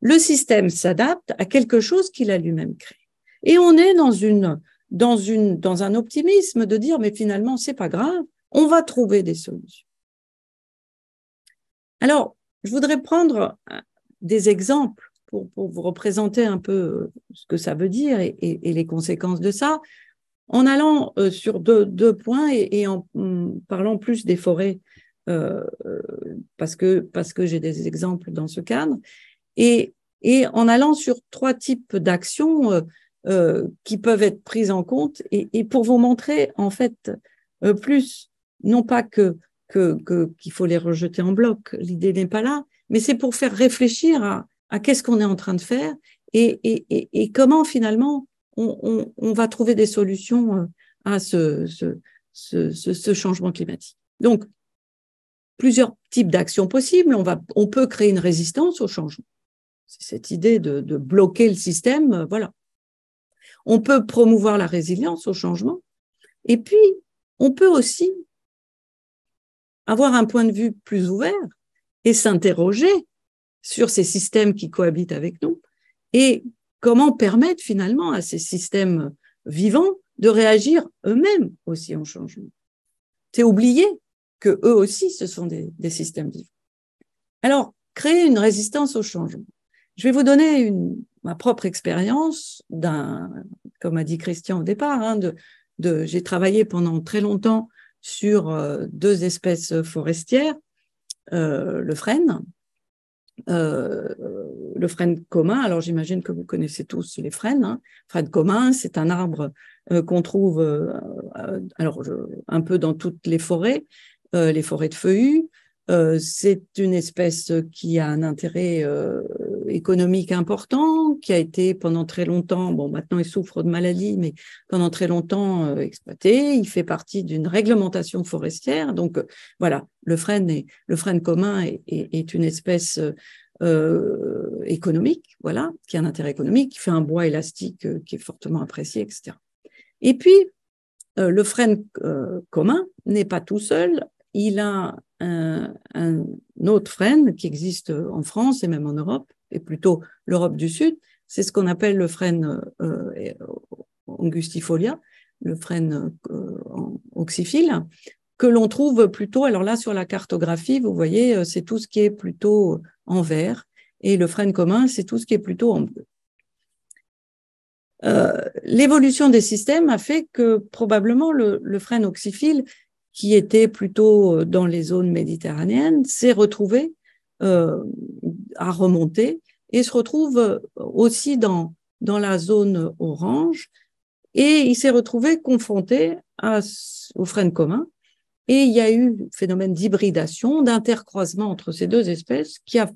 le système s'adapte à quelque chose qu'il a lui-même créé. Et on est dans une, dans une, dans un optimisme de dire, mais finalement, c'est pas grave, on va trouver des solutions. Alors, je voudrais prendre euh, des exemples pour, vous représenter un peu euh, ce que ça veut dire et, les conséquences de ça, en allant euh, sur deux, points et, en mm, parlant plus des forêts euh, euh, parce que, parce que j'ai des exemples dans ce cadre, et, et en allant sur trois types d'actions euh, euh qui peuvent être prises en compte, et, et pour vous montrer en fait plus, non pas que qu'il que, qu'il faut les rejeter en bloc, l'idée n'est pas là, mais c'est pour faire réfléchir à, à qu'est-ce qu'on est en train de faire et, et, et comment finalement on, on, on, va trouver des solutions à ce, ce, ce, ce changement climatique. Donc, plusieurs types d'actions possibles. On, va, on peut créer une résistance au changement. C'est cette idée de, de, bloquer le système, euh, voilà. On peut promouvoir la résilience au changement. Et puis, on peut aussi avoir un point de vue plus ouvert et s'interroger sur ces systèmes qui cohabitent avec nous et comment permettre finalement à ces systèmes vivants de réagir eux-mêmes aussi en changement. C'est oublié eux aussi, ce sont des, systèmes vivants. Alors, créer une résistance au changement. Je vais vous donner une, ma propre expérience d'un, comme a dit Christian au départ, hein, de, j'ai travaillé pendant très longtemps sur euh, deux espèces forestières, euh, le frêne, euh, le frêne commun. Alors j'imagine que vous connaissez tous les frênes. Hein. Frêne commun, c'est un arbre qu'on trouve alors un peu dans toutes les forêts, euh, les forêts de feuillus. Euh, c'est une espèce qui a un intérêt euh, économique important, qui a été pendant très longtemps, bon maintenant il souffre de maladies, mais pendant très longtemps exploité. Il fait partie d'une réglementation forestière. Donc voilà, le frêne, le frêne commun est, une espèce économique, voilà, qui a un intérêt économique, qui fait un bois élastique qui est fortement apprécié, etc. Et puis, le frêne commun n'est pas tout seul il a un, autre frêne qui existe en France et même en Europe, et plutôt l'Europe du Sud. C'est ce qu'on appelle le frêne euh, euh, angustifolia, le frêne euh, oxyphile, que l'on trouve plutôt, alors là sur la cartographie, vous voyez, c'est tout ce qui est plutôt en vert, et le frêne commun, c'est tout ce qui est plutôt en bleu. L'évolution des systèmes a fait que probablement le, le frêne oxyphile qui était plutôt euh, dans les zones méditerranéennes, s'est retrouvé euh, à remonter et se retrouve euh, aussi dans, dans la zone orange. Et il s'est retrouvé confronté à, aux commun communs. Et il y a eu un phénomène d'hybridation, d'intercroisement entre ces deux espèces qui a,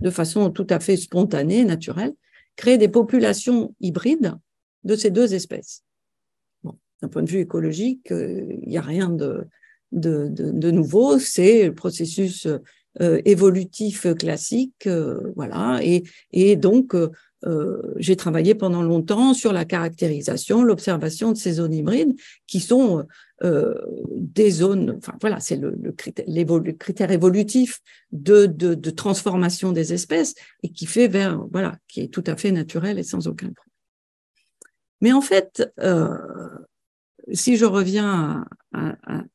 de façon tout à fait spontanée, naturelle, créé des populations hybrides de ces deux espèces d'un point de vue écologique, euh, il n'y a rien de, de, nouveau, c'est le processus euh, évolutif classique, euh, voilà. Et, et donc, j'ai travaillé pendant longtemps sur la caractérisation, l'observation de ces zones hybrides qui sont des zones, enfin voilà, c'est le, critère, évolutif de, de, de, transformation des espèces et qui fait vers, voilà, qui est tout à fait naturel et sans aucun problème. Mais en fait, si je reviens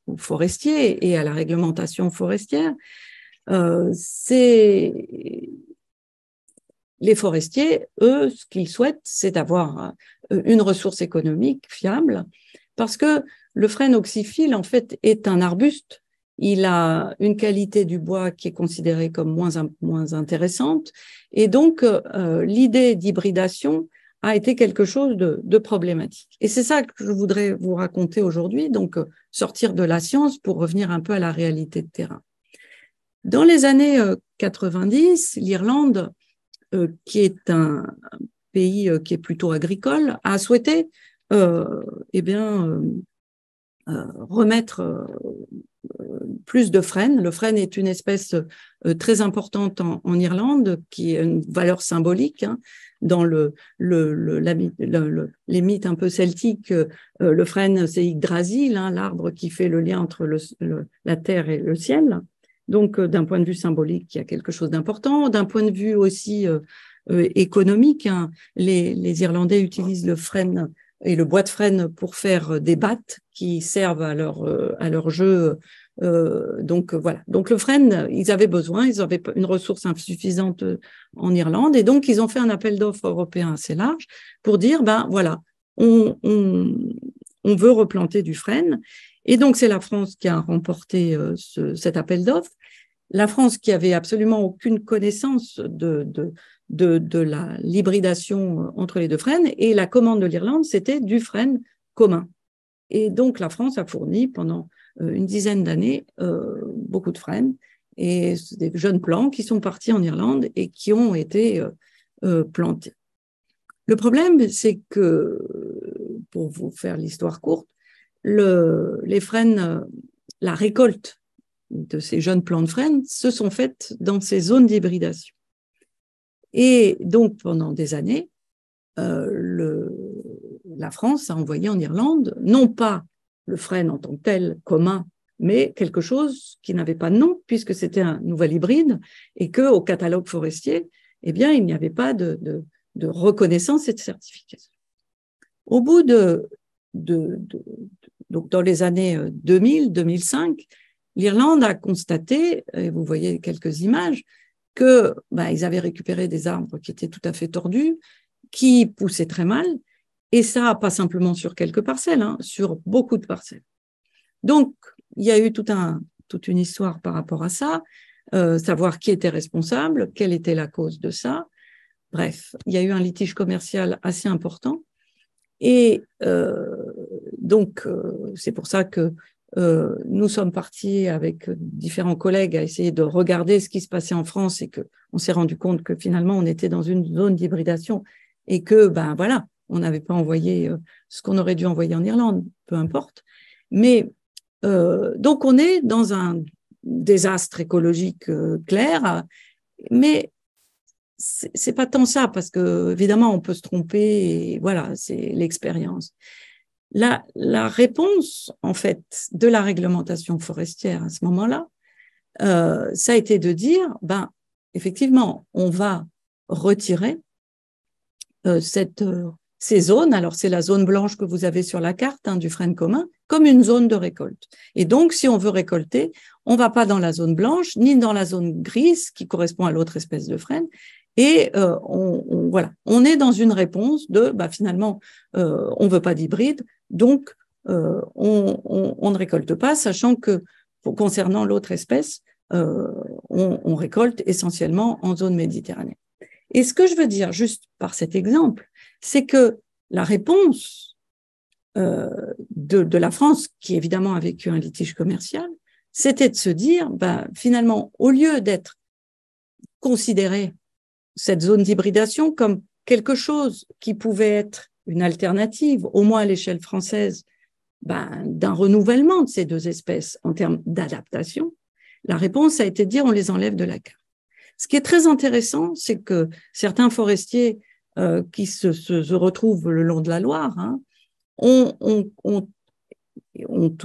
aux forestiers et à la réglementation forestière, euh, c'est les forestiers, eux, ce qu'ils souhaitent, c'est avoir euh, une ressource économique fiable, parce que le frêne oxyphile, en fait, est un arbuste. Il a une qualité du bois qui est considérée comme moins, moins intéressante. Et donc, euh, l'idée d'hybridation, a été quelque chose de, problématique. Et c'est ça que je voudrais vous raconter aujourd'hui, donc euh, sortir de la science pour revenir un peu à la réalité de terrain. Dans les années 90, euh, l'Irlande, euh, qui est un pays qui est plutôt agricole, a souhaité eh bien, remettre plus de frênes. Le frêne est une espèce très importante en, Irlande, qui a une valeur symbolique, hein, dans les mythes un peu celtiques, euh, euh, le frêne, c'est Yggdrasil, hein, l'arbre qui fait le lien entre la terre et le ciel. Donc, euh, d'un point de vue symbolique, il y a quelque chose d'important. D'un point de vue aussi économique, hein, les, Irlandais utilisent le frêne et le bois de frêne pour faire des battes qui servent à leur, à leur jeu euh, donc euh, voilà. Donc le FREN, ils avaient besoin, ils avaient une ressource insuffisante euh, en Irlande, et donc ils ont fait un appel d'offres européen assez large pour dire, ben voilà, on, veut replanter du FREN. Et donc c'est la France qui a remporté cet appel d'offres. La France qui avait absolument aucune connaissance de, de la, l'hybridation entre les deux frênes. Et la commande de l'Irlande, c'était du frêne commun. Et donc, la France a fourni pendant euh, une dizaine d'années, euh, beaucoup de frênes, et des jeunes plants qui sont partis en Irlande et qui ont été euh, plantés. Le problème, c'est que, pour vous faire l'histoire courte, les frênes, la récolte de ces jeunes plants de frênes se sont faites dans ces zones d'hybridation. Et donc, pendant des années, la France a envoyé en Irlande, non pas le frêne en tant que tel commun, mais quelque chose qui n'avait pas de nom puisque c'était un nouvel hybride et que au catalogue forestier, eh bien, il n'y avait pas de, reconnaissance et de certification. Au bout de, donc dans les années 2000-2005, euh, l'Irlande a constaté, et vous voyez quelques images, que bah, ils avaient récupéré des arbres qui étaient tout à fait tordus, qui poussaient très mal, et ça, pas simplement sur quelques parcelles, hein, sur beaucoup de parcelles. Donc, il y a eu tout un, toute une histoire par rapport à ça, euh, savoir qui était responsable, quelle était la cause de ça. Bref, il y a eu un litige commercial assez important. Et euh, donc, euh, c'est pour ça que nous sommes partis avec différents collègues à essayer de regarder ce qui se passait en France et que on s'est rendu compte que finalement on était dans une zone d'hybridation et que ben voilà on n'avait pas envoyé euh, ce qu'on aurait dû envoyer en Irlande, peu importe. Mais euh, donc on est dans un désastre écologique euh, clair, mais c'est pas tant ça parce que évidemment on peut se tromper et voilà c'est l'expérience. La, réponse en fait de la réglementation forestière à ce moment-là, ça a été de dire ben effectivement on va retirer cette ces zones, alors c'est la zone blanche que vous avez sur la carte hein, du frêne commun, comme une zone de récolte. Et donc, si on veut récolter, on ne va pas dans la zone blanche ni dans la zone grise qui correspond à l'autre espèce de frêne. Et euh, on, voilà, on est dans une réponse de bah, finalement, euh, on ne veut pas d'hybride, donc euh, on, on, ne récolte pas, sachant que concernant l'autre espèce, on récolte essentiellement en zone méditerranéenne. Et ce que je veux dire juste par cet exemple, c'est que la réponse euh, de, la France, qui évidemment a vécu un litige commercial, c'était de se dire, bah, finalement, au lieu d'être considéré cette zone d'hybridation comme quelque chose qui pouvait être une alternative, au moins à l'échelle française, bah, d'un renouvellement de ces deux espèces en termes d'adaptation, la réponse a été de dire on les enlève de la carte. Ce qui est très intéressant, c'est que certains forestiers euh, qui se, retrouvent le long de la Loire, hein, on,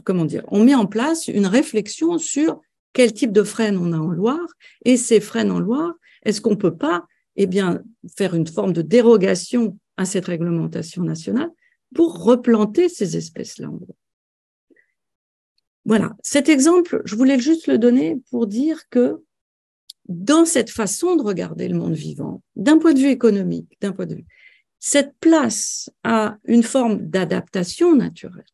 comment dire, on met en place une réflexion sur quel type de frênes on a en Loire et ces frênes en Loire, est-ce qu'on ne peut pas eh bien, faire une forme de dérogation à cette réglementation nationale pour replanter ces espèces-là en Voilà, cet exemple, je voulais juste le donner pour dire que dans cette façon de regarder le monde vivant, d'un point de vue économique, d'un point de vue, cette place à une forme d'adaptation naturelle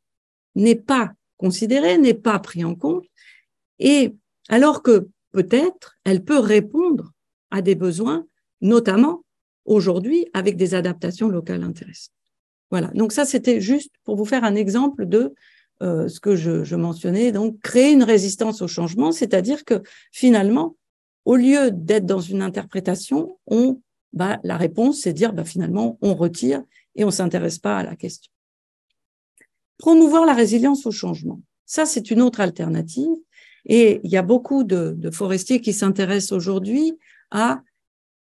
n'est pas considérée, n'est pas prise en compte, et alors que peut-être elle peut répondre à des besoins, notamment aujourd'hui avec des adaptations locales intéressantes. Voilà, donc ça c'était juste pour vous faire un exemple de euh, ce que je, je, mentionnais, donc créer une résistance au changement, c'est-à-dire que finalement, au lieu d'être dans une interprétation, on, bah, la réponse, c'est dire bah, finalement, on retire et on ne s'intéresse pas à la question. Promouvoir la résilience au changement. Ça, c'est une autre alternative. Et il y a beaucoup de, forestiers qui s'intéressent aujourd'hui à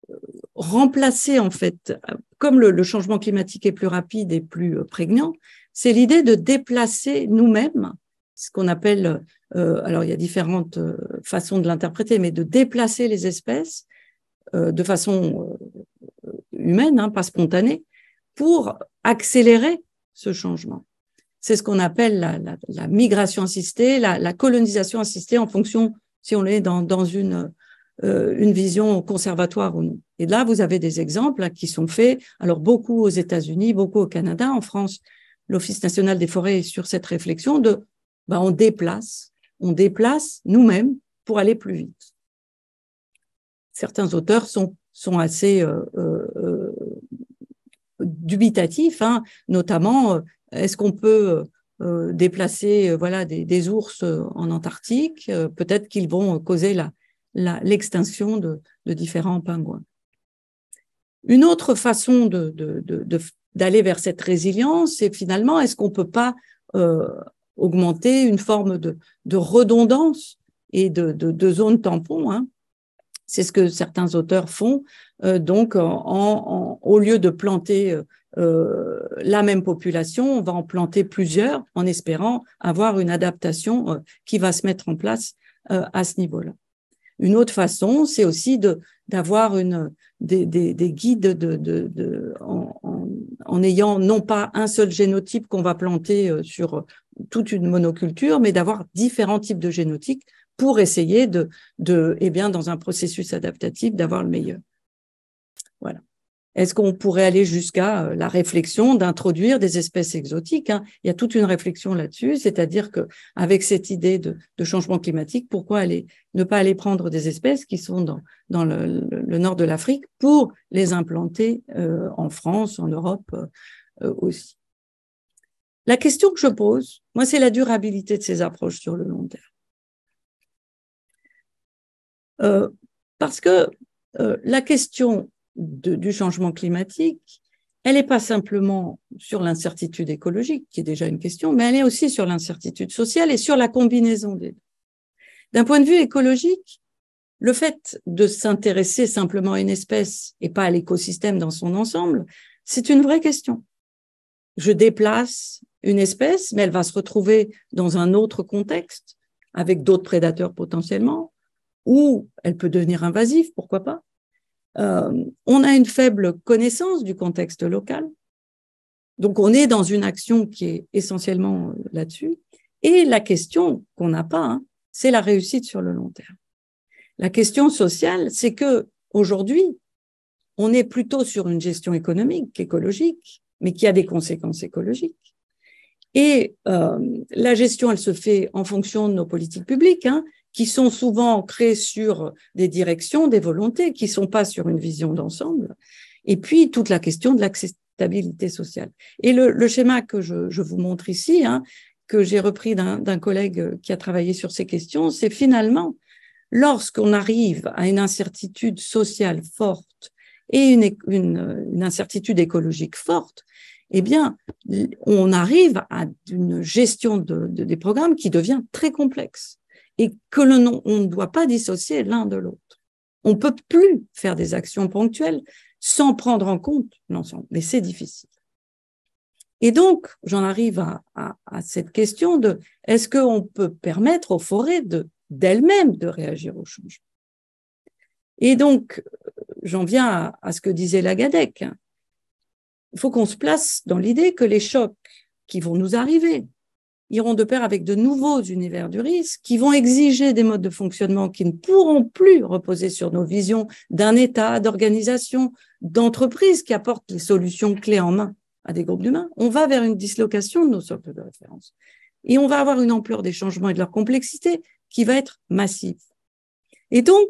euh, remplacer, en fait, comme le, changement climatique est plus rapide et plus euh, prégnant, c'est l'idée de déplacer nous-mêmes, ce qu'on appelle euh, alors il y a différentes euh, façons de l'interpréter, mais de déplacer les espèces euh, de façon humaine, hein, pas spontanée, pour accélérer ce changement. C'est ce qu'on appelle la, migration assistée, la, colonisation assistée en fonction si on est dans, une, vision conservatoire ou non. Et là, vous avez des exemples hein, qui sont faits, alors beaucoup aux États-Unis, beaucoup au Canada, en France, l'Office national des forêts est sur cette réflexion de ben, on déplace on déplace nous-mêmes pour aller plus vite. Certains auteurs sont, assez euh, euh, euh, dubitatifs, hein, notamment est-ce qu'on peut déplacer voilà des, ours en Antarctique Peut-être qu'ils vont causer l'extinction de, différents pingouins. Une autre façon d'aller vers cette résilience c'est finalement est-ce qu'on peut pas augmenter une forme de, de redondance et de, de, de zone tampon. Hein. C'est ce que certains auteurs font. Euh, donc, au lieu de planter euh, euh, la même population, on va en planter plusieurs en espérant avoir une adaptation qui va se mettre en place à ce niveau-là. Une autre façon, c'est aussi de d'avoir une des, des, guides de, de, en, en, ayant non pas un seul génotype qu'on va planter euh, sur euh, toute une monoculture, mais d'avoir différents types de génotypes pour essayer de, de eh bien, dans un processus adaptatif, d'avoir le meilleur. Voilà. Est-ce qu'on pourrait aller jusqu'à euh, la réflexion d'introduire des espèces exotiques hein? Il y a toute une réflexion là-dessus, c'est-à-dire que avec cette idée de, changement climatique, pourquoi aller ne pas aller prendre des espèces qui sont dans, le, nord de l'Afrique pour les implanter euh, en France, en Europe euh, aussi La question que je pose, moi, c'est la durabilité de ces approches sur le long terme. parce que la question du changement climatique, elle n'est pas simplement sur l'incertitude écologique, qui est déjà une question, mais elle est aussi sur l'incertitude sociale et sur la combinaison des deux. D'un point de vue écologique, le fait de s'intéresser simplement à une espèce et pas à l'écosystème dans son ensemble, c'est une vraie question. Je déplace une espèce, mais elle va se retrouver dans un autre contexte, avec d'autres prédateurs potentiellement, ou elle peut devenir invasive, pourquoi pas. Euh, on a une faible connaissance du contexte local. Donc, on est dans une action qui est essentiellement euh, là-dessus. Et la question qu'on n'a pas, hein, c'est la réussite sur le long terme. La question sociale, c'est que aujourd'hui, on est plutôt sur une gestion économique écologique, mais qui a des conséquences écologiques. Et euh, la gestion, elle se fait en fonction de nos politiques publiques. Hein qui sont souvent ancrées sur des directions, des volontés, qui sont pas sur une vision d'ensemble. Et puis toute la question de l'accessibilité sociale. Et le, schéma que je, vous montre ici, hein, que j'ai repris d'un collègue qui a travaillé sur ces questions, c'est finalement lorsqu'on arrive à une incertitude sociale forte et une, incertitude écologique forte, eh bien, on arrive à une gestion de, des programmes qui devient très complexe et que l'on on ne doit pas dissocier l'un de l'autre. On ne peut plus faire des actions ponctuelles sans prendre en compte l'ensemble, mais c'est difficile. Et donc, j'en arrive à, cette question de est-ce qu'on peut permettre aux forêts d'elles-mêmes de réagir au changement Et donc, j'en viens à, à, ce que disait Lagadec. Il faut qu'on se place dans l'idée que les chocs qui vont nous arriver, iront de pair avec de nouveaux univers du risque qui vont exiger des modes de fonctionnement qui ne pourront plus reposer sur nos visions d'un État, d'organisation, d'entreprise qui apporte les solutions clés en main à des groupes d'humains. On va vers une dislocation de nos socles de référence. Et on va avoir une ampleur des changements et de leur complexité qui va être massive. Et donc,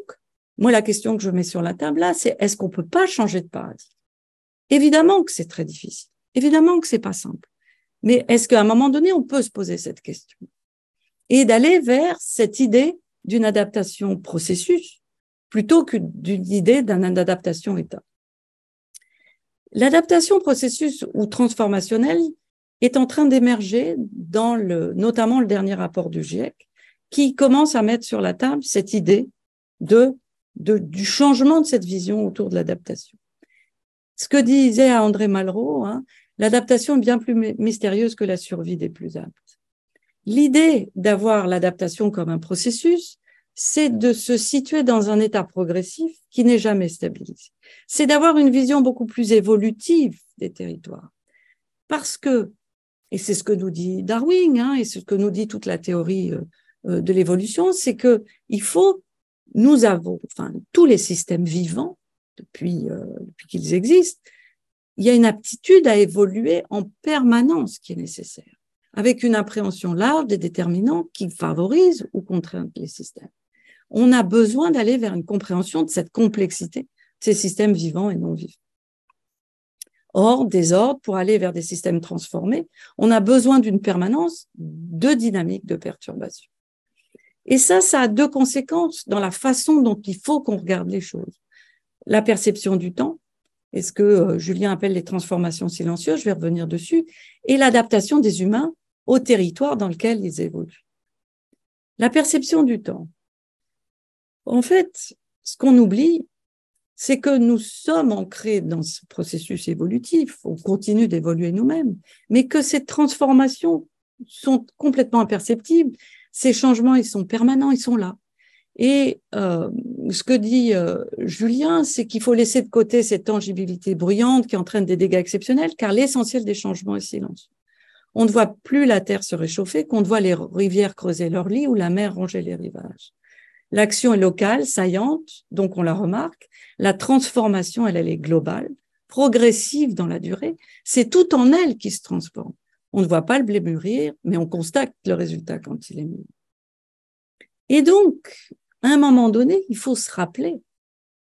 moi, la question que je mets sur la table là, c'est est-ce qu'on peut pas changer de paradigme Évidemment que c'est très difficile. Évidemment que c'est pas simple. Mais est-ce qu'à un moment donné, on peut se poser cette question et d'aller vers cette idée d'une adaptation processus plutôt que d'une idée d'une adaptation état. L'adaptation processus ou transformationnelle est en train d'émerger dans le, notamment le dernier rapport du GIEC, qui commence à mettre sur la table cette idée de, du changement de cette vision autour de l'adaptation. Ce que disait André Malraux, hein, L'adaptation est bien plus mystérieuse que la survie des plus aptes. L'idée d'avoir l'adaptation comme un processus, c'est de se situer dans un état progressif qui n'est jamais stabilisé. C'est d'avoir une vision beaucoup plus évolutive des territoires. Parce que, et c'est ce que nous dit Darwin, hein, et ce que nous dit toute la théorie euh, euh, de l'évolution, c'est que il faut, nous avons, enfin, tous les systèmes vivants, depuis euh, qu'ils existent, il y a une aptitude à évoluer en permanence qui est nécessaire, avec une appréhension large des déterminants qui favorisent ou contraignent les systèmes. On a besoin d'aller vers une compréhension de cette complexité ces systèmes vivants et non vivants. Or, désordre, pour aller vers des systèmes transformés, on a besoin d'une permanence de dynamique de perturbation. Et ça, ça a deux conséquences dans la façon dont il faut qu'on regarde les choses. La perception du temps et ce que euh, Julien appelle les transformations silencieuses, je vais revenir dessus, et l'adaptation des humains au territoire dans lequel ils évoluent. La perception du temps. En fait, ce qu'on oublie, c'est que nous sommes ancrés dans ce processus évolutif, on continue d'évoluer nous-mêmes, mais que ces transformations sont complètement imperceptibles, ces changements, ils sont permanents, ils sont là. Et euh, ce que dit euh, Julien, c'est qu'il faut laisser de côté cette tangibilité bruyante qui entraîne des dégâts exceptionnels, car l'essentiel des changements est silence. On ne voit plus la terre se réchauffer, qu'on ne voit les rivières creuser leurs lits ou la mer ronger les rivages. L'action est locale, saillante, donc on la remarque. La transformation, elle, elle est globale, progressive dans la durée. C'est tout en elle qui se transforme. On ne voit pas le blé mûrir, mais on constate le résultat quand il est mûr. Et donc, à un moment donné, il faut se rappeler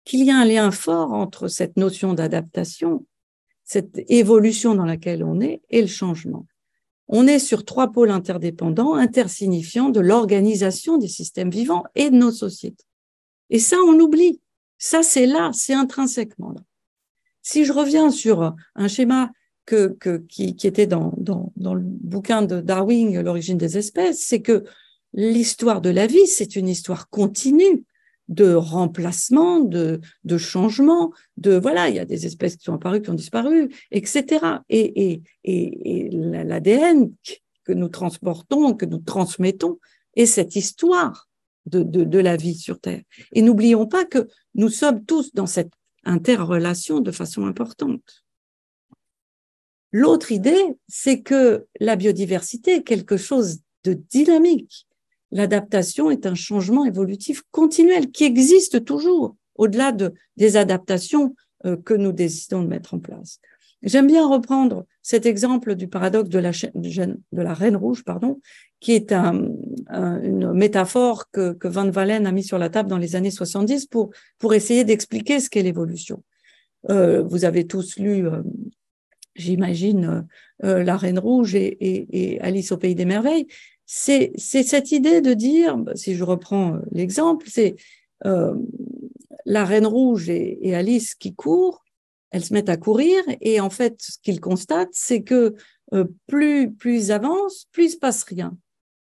qu'il y a un lien fort entre cette notion d'adaptation, cette évolution dans laquelle on est, et le changement. On est sur trois pôles interdépendants, intersignifiants de l'organisation des systèmes vivants et de nos sociétés. Et ça, on l'oublie. Ça, c'est là, c'est intrinsèquement là. Si je reviens sur un schéma que, qui, était dans, le bouquin de Darwin, L'origine des espèces, c'est que l'histoire de la vie, c'est une histoire continue de remplacement, de, de changement, de voilà, il y a des espèces qui sont apparues, qui ont disparu, etc. Et, l'ADN que nous transportons, que nous transmettons, est cette histoire de, de, de la vie sur Terre. Et n'oublions pas que nous sommes tous dans cette interrelation de façon importante. L'autre idée, c'est que la biodiversité est quelque chose de dynamique l'adaptation est un changement évolutif continuel qui existe toujours au-delà de, des adaptations euh, que nous décidons de mettre en place. J'aime bien reprendre cet exemple du paradoxe de la, reine rouge, pardon, qui est une métaphore que, Van Valen a mis sur la table dans les années 70 pour, pour essayer d'expliquer ce qu'est l'évolution. Euh, vous avez tous lu, euh, j'imagine, La Reine Rouge et, Alice au Pays des Merveilles c'est cette idée de dire, bah, si je reprends euh, l'exemple, c'est euh, la Reine Rouge et, Alice qui courent, elles se mettent à courir et en fait, ce qu'ils constatent, c'est que euh, plus, plus ils avancent, plus il se passe rien.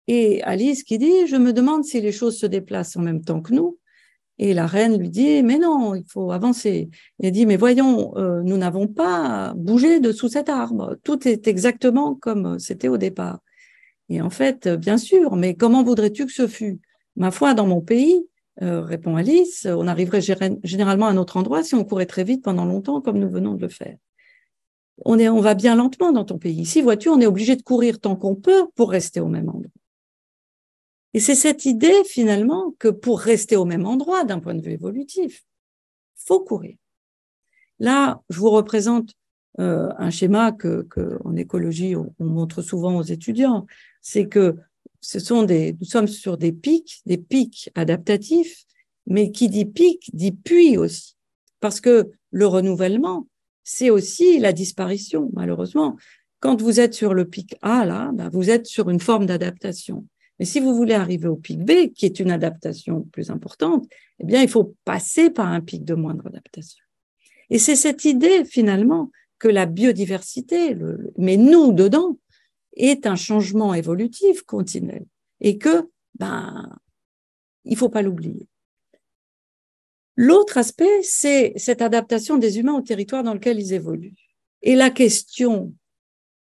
Et Alice qui dit, je me demande si les choses se déplacent en même temps que nous. Et la reine lui dit, mais non, il faut avancer. elle dit, mais voyons, nous n'avons pas bougé de sous cet arbre. Tout est exactement comme c'était au départ. Et en fait, euh, bien sûr, mais comment voudrais-tu que ce fût Ma foi, dans mon pays, euh, répond Alice, on arriverait généralement à un autre endroit si on courait très vite pendant longtemps comme nous venons de le faire. On, est, on va bien lentement dans ton pays. Ici, vois-tu, on est obligé de courir tant qu'on peut pour rester au même endroit. Et c'est cette idée, finalement, que pour rester au même endroit d'un point de vue évolutif, faut courir. Là, je vous représente euh, un schéma que, que, en écologie on, montre souvent aux étudiants, c'est que ce sont des, nous sommes sur des pics, des pics adaptatifs, mais qui dit pic dit puits aussi, parce que le renouvellement, c'est aussi la disparition malheureusement. Quand vous êtes sur le pic A là, bah, vous êtes sur une forme d'adaptation. Mais si vous voulez arriver au pic B, qui est une adaptation plus importante, eh bien, il faut passer par un pic de moindre adaptation. Et c'est cette idée, finalement, que la biodiversité, mais nous dedans, est un changement évolutif continuel et que, ben, il faut pas l'oublier. L'autre aspect, c'est cette adaptation des humains au territoire dans lequel ils évoluent. Et la question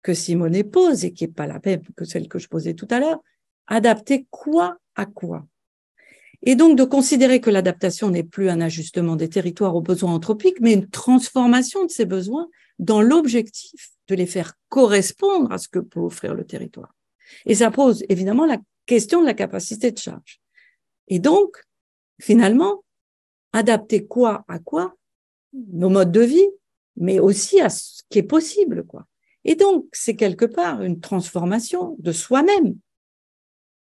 que Simonet pose et qui n'est pas la même que celle que je posais tout à l'heure, adapter quoi à quoi et donc de considérer que l'adaptation n'est plus un ajustement des territoires aux besoins anthropiques, mais une transformation de ces besoins dans l'objectif de les faire correspondre à ce que peut offrir le territoire. Et ça pose évidemment la question de la capacité de charge. Et donc, finalement, adapter quoi à quoi Nos modes de vie, mais aussi à ce qui est possible. quoi. Et donc, c'est quelque part une transformation de soi-même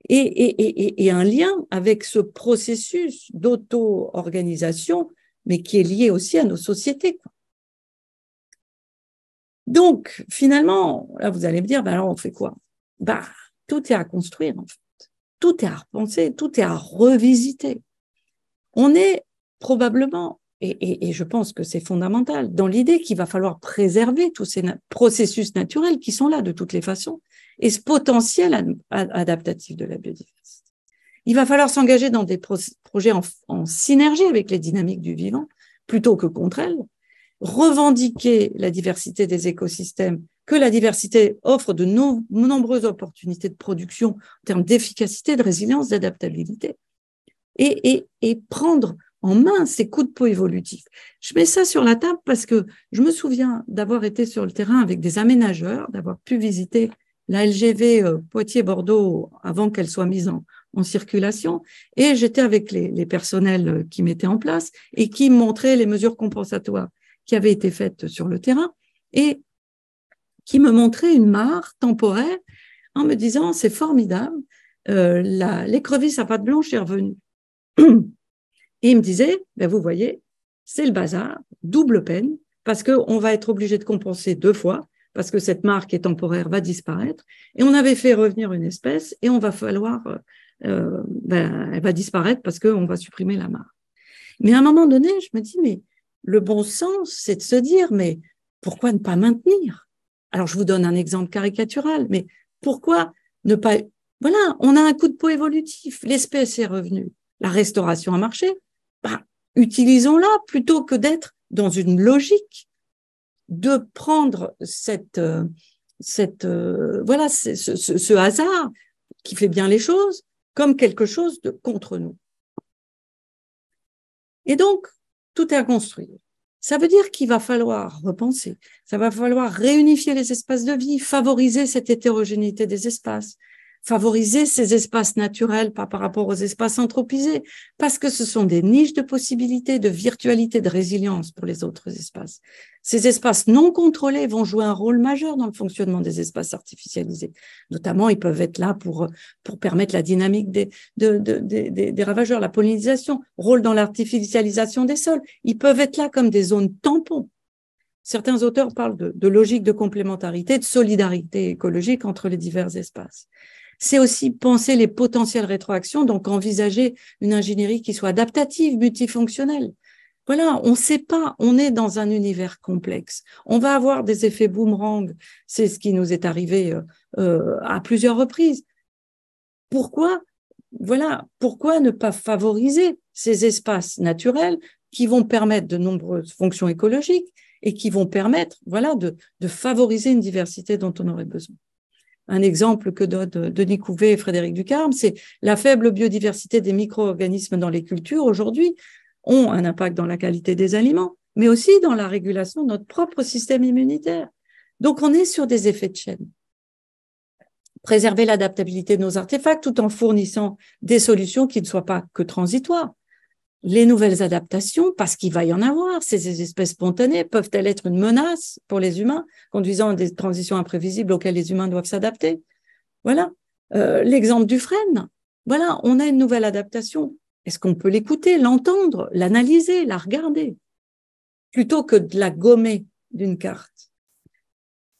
et, et, et un lien avec ce processus d'auto-organisation, mais qui est lié aussi à nos sociétés. Quoi. Donc, finalement, là, vous allez me dire, bah, alors on fait quoi Bah, tout est à construire, en fait. Tout est à repenser, tout est à revisiter. On est probablement, et, et, je pense que c'est fondamental, dans l'idée qu'il va falloir préserver tous ces processus naturels qui sont là de toutes les façons, et ce potentiel adaptatif de la biodiversité. Il va falloir s'engager dans des projets en, synergie avec les dynamiques du vivant plutôt que contre elles, revendiquer la diversité des écosystèmes, que la diversité offre de nombreuses opportunités de production en termes d'efficacité, de résilience, d'adaptabilité, et, et prendre en main ces coups de peau évolutifs. Je mets ça sur la table parce que je me souviens d'avoir été sur le terrain avec des aménageurs, d'avoir pu visiter la LGV euh, Poitiers-Bordeaux avant qu'elle soit mise en, circulation et j'étais avec les, personnels euh, qui mettaient en place et qui montraient les mesures compensatoires qui avaient été faites sur le terrain et qui me montraient une mare temporaire en me disant c'est formidable, euh, l'écrevisse à pâte blanche est revenue. Et il me disait, ben vous voyez, c'est le bazar, double peine, parce qu'on va être obligé de compenser deux fois, parce que cette marque est temporaire, va disparaître. Et on avait fait revenir une espèce et on va falloir, euh, ben, elle va disparaître parce qu'on va supprimer la marque. Mais à un moment donné, je me dis, mais le bon sens, c'est de se dire, mais pourquoi ne pas maintenir Alors, je vous donne un exemple caricatural, mais pourquoi ne pas... Voilà, on a un coup de peau évolutif, l'espèce est revenue, la restauration a marché, bah, utilisons-la plutôt que d'être dans une logique de prendre cette, euh, euh, voilà, ce, ce hasard qui fait bien les choses comme quelque chose de contre nous. Et donc, tout est à construire. Ça veut dire qu'il va falloir repenser, ça va falloir réunifier les espaces de vie, favoriser cette hétérogénéité des espaces, favoriser ces espaces naturels par, rapport aux espaces anthropisés, parce que ce sont des niches de possibilités, de virtualité, de résilience pour les autres espaces. Ces espaces non contrôlés vont jouer un rôle majeur dans le fonctionnement des espaces artificialisés. Notamment, ils peuvent être là pour, pour permettre la dynamique des, des, ravageurs, la pollinisation, rôle dans l'artificialisation des sols. Ils peuvent être là comme des zones tampons certains auteurs parlent de, de, logique de complémentarité, de solidarité écologique entre les divers espaces c'est aussi penser les potentielles rétroactions, donc envisager une ingénierie qui soit adaptative, multifonctionnelle. Voilà, on ne sait pas, on est dans un univers complexe. On va avoir des effets boomerang, c'est ce qui nous est arrivé euh, euh, à plusieurs reprises. Pourquoi voilà, pourquoi ne pas favoriser ces espaces naturels qui vont permettre de nombreuses fonctions écologiques et qui vont permettre, voilà, de favoriser une diversité dont on aurait besoin un exemple que donnent euh, Denis Couvet et Frédéric Ducarme, c'est la faible biodiversité des micro-organismes dans les cultures aujourd'hui ont un impact dans la qualité des aliments, mais aussi dans la régulation de notre propre système immunitaire. Donc on est sur des effets de chaîne. Préserver l'adaptabilité de nos artefacts tout en fournissant des solutions qui ne soient pas que transitoires, les nouvelles adaptations, parce qu'il va y en avoir, ces espèces spontanées peuvent-elles être une menace pour les humains, conduisant à des transitions imprévisibles auxquelles les humains doivent s'adapter Voilà. Euh, l'exemple du frêne. Voilà, on a une nouvelle adaptation. Est-ce qu'on peut l'écouter, l'entendre, l'analyser, la regarder, plutôt que de la gommer d'une carte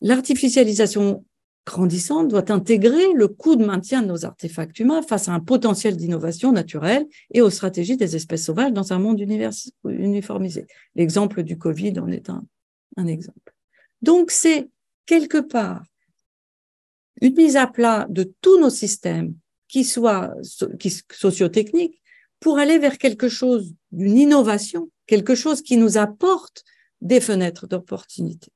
L'artificialisation grandissante doit intégrer le coût de maintien de nos artefacts humains face à un potentiel d'innovation naturelle et aux stratégies des espèces sauvages dans un monde uniformisé. L'exemple du Covid en est un, exemple. Donc c'est quelque part une mise à plat de tous nos systèmes, qui soient qui, sociotechniques, pour aller vers quelque chose d'une innovation, quelque chose qui nous apporte des fenêtres d'opportunité.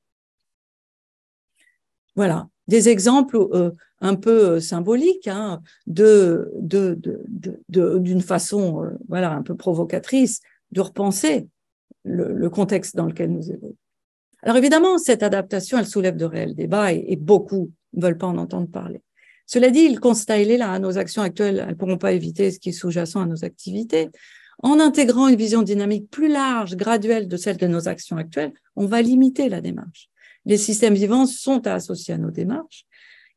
Voilà des exemples euh, un peu euh, symboliques hein, d'une façon euh, voilà un peu provocatrice de repenser le, contexte dans lequel nous évoluons. Alors évidemment, cette adaptation, elle soulève de réels débats et, beaucoup ne veulent pas en entendre parler. Cela dit, il est là. Hein, nos actions actuelles, elles ne pourront pas éviter ce qui est sous-jacent à nos activités. En intégrant une vision dynamique plus large, graduelle de celle de nos actions actuelles, on va limiter la démarche les systèmes vivants sont à associer à nos démarches.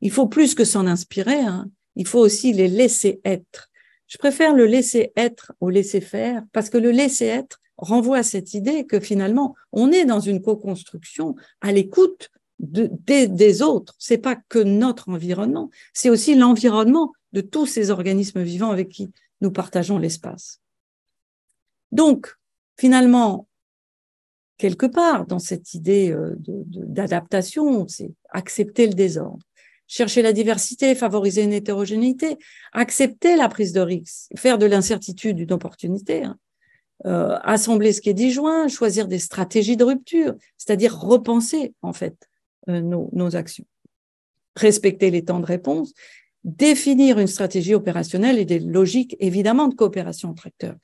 Il faut plus que s'en inspirer, hein. il faut aussi les laisser être. Je préfère le laisser être au laisser faire, parce que le laisser être renvoie à cette idée que finalement, on est dans une co-construction à l'écoute des, des autres. C'est pas que notre environnement, c'est aussi l'environnement de tous ces organismes vivants avec qui nous partageons l'espace. Donc, finalement, quelque part dans cette idée euh, d'adaptation, c'est accepter le désordre, chercher la diversité, favoriser une hétérogénéité, accepter la prise de risque, faire de l'incertitude une opportunité, hein. euh, assembler ce qui est disjoint, choisir des stratégies de rupture, c'est-à-dire repenser en fait euh, nos, nos actions, respecter les temps de réponse, définir une stratégie opérationnelle et des logiques évidemment de coopération entre acteurs.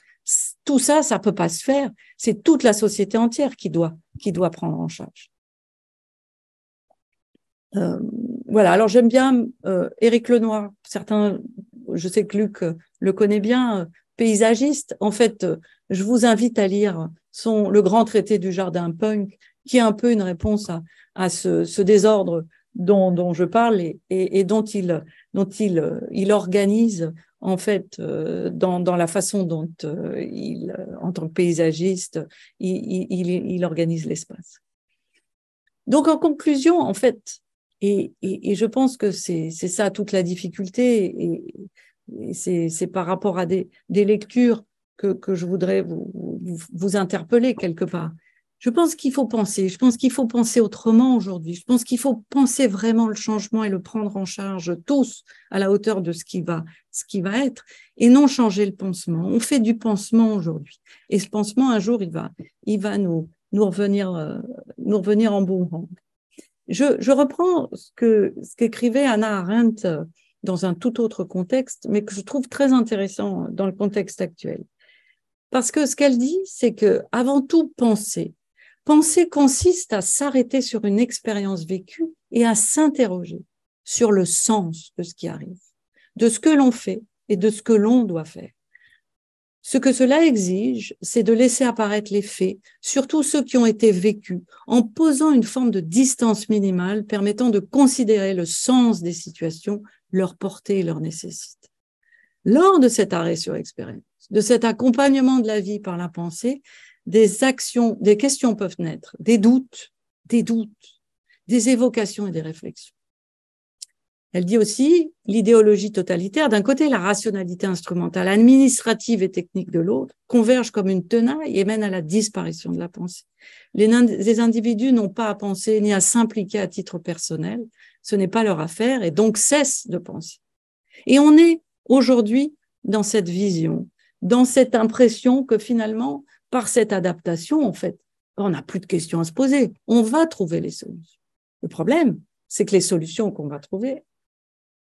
Tout ça, ça peut pas se faire. C'est toute la société entière qui doit, qui doit prendre en charge. Euh, voilà. Alors j'aime bien euh, Éric Lenoir. Certains, je sais que Luc euh, le connaît bien, paysagiste. En fait, je vous invite à lire son le grand traité du jardin punk, qui est un peu une réponse à, ce, désordre dont, je parle et, dont dont il organise en fait, euh, dans, dans, la façon dont euh, il, euh, en tant que paysagiste, il, il, organise l'espace. Donc, en conclusion, en fait, et, et, je pense que c'est ça toute la difficulté, et, c'est par rapport à des, des lectures que, que, je voudrais vous, vous interpeller quelque part. Je pense qu'il faut penser, je pense qu'il faut penser autrement aujourd'hui, je pense qu'il faut penser vraiment le changement et le prendre en charge tous à la hauteur de ce qui va, ce qui va être, et non changer le pansement. On fait du pansement aujourd'hui, et ce pansement, un jour, il va, il va nous, nous, revenir, euh, nous revenir en bon Je, je reprends ce que ce qu'écrivait Anna Arendt euh, dans un tout autre contexte, mais que je trouve très intéressant dans le contexte actuel. Parce que ce qu'elle dit, c'est que avant tout penser, Penser consiste à s'arrêter sur une expérience vécue et à s'interroger sur le sens de ce qui arrive, de ce que l'on fait et de ce que l'on doit faire. Ce que cela exige, c'est de laisser apparaître les faits, surtout ceux qui ont été vécus, en posant une forme de distance minimale permettant de considérer le sens des situations, leur portée et leur nécessité. Lors de cet arrêt sur expérience, de cet accompagnement de la vie par la pensée, des actions, des questions peuvent naître, des doutes, des doutes, des évocations et des réflexions. Elle dit aussi l'idéologie totalitaire, d'un côté la rationalité instrumentale, administrative et technique de l'autre, converge comme une tenaille et mène à la disparition de la pensée. Les, les individus n'ont pas à penser ni à s'impliquer à titre personnel, ce n'est pas leur affaire et donc cessent de penser. Et on est aujourd'hui dans cette vision, dans cette impression que finalement par cette adaptation, en fait, on n'a plus de questions à se poser. On va trouver les solutions. Le problème, c'est que les solutions qu'on va trouver,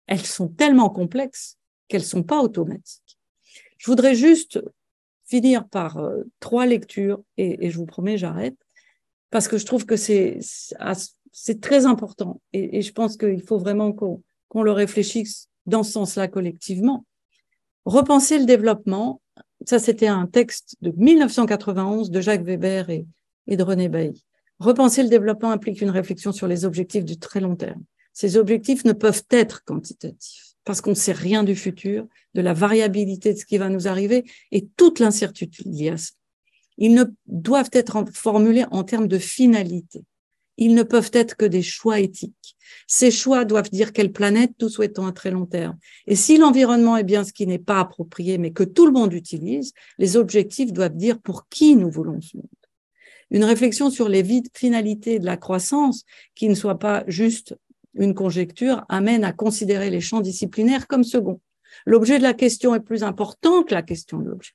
elles sont tellement complexes qu'elles ne sont pas automatiques. Je voudrais juste finir par euh, trois lectures, et, je vous promets, j'arrête, parce que je trouve que c'est ah, très important, et, je pense qu'il faut vraiment qu'on le réfléchisse dans ce sens-là collectivement. Repenser le développement, ça, c'était un texte de 1991 de Jacques Weber et, de René Bailly. Repenser le développement implique une réflexion sur les objectifs du très long terme. Ces objectifs ne peuvent être quantitatifs parce qu'on ne sait rien du futur, de la variabilité de ce qui va nous arriver et toute l'incertitude liée à Ils ne doivent être formulés en termes de finalité ils ne peuvent être que des choix éthiques. Ces choix doivent dire quelle planète nous souhaitons à très long terme. Et si l'environnement est bien ce qui n'est pas approprié, mais que tout le monde utilise, les objectifs doivent dire pour qui nous voulons ce monde. Une réflexion sur les finalités de la croissance, qui ne soit pas juste une conjecture, amène à considérer les champs disciplinaires comme second. L'objet de la question est plus important que la question de l'objet.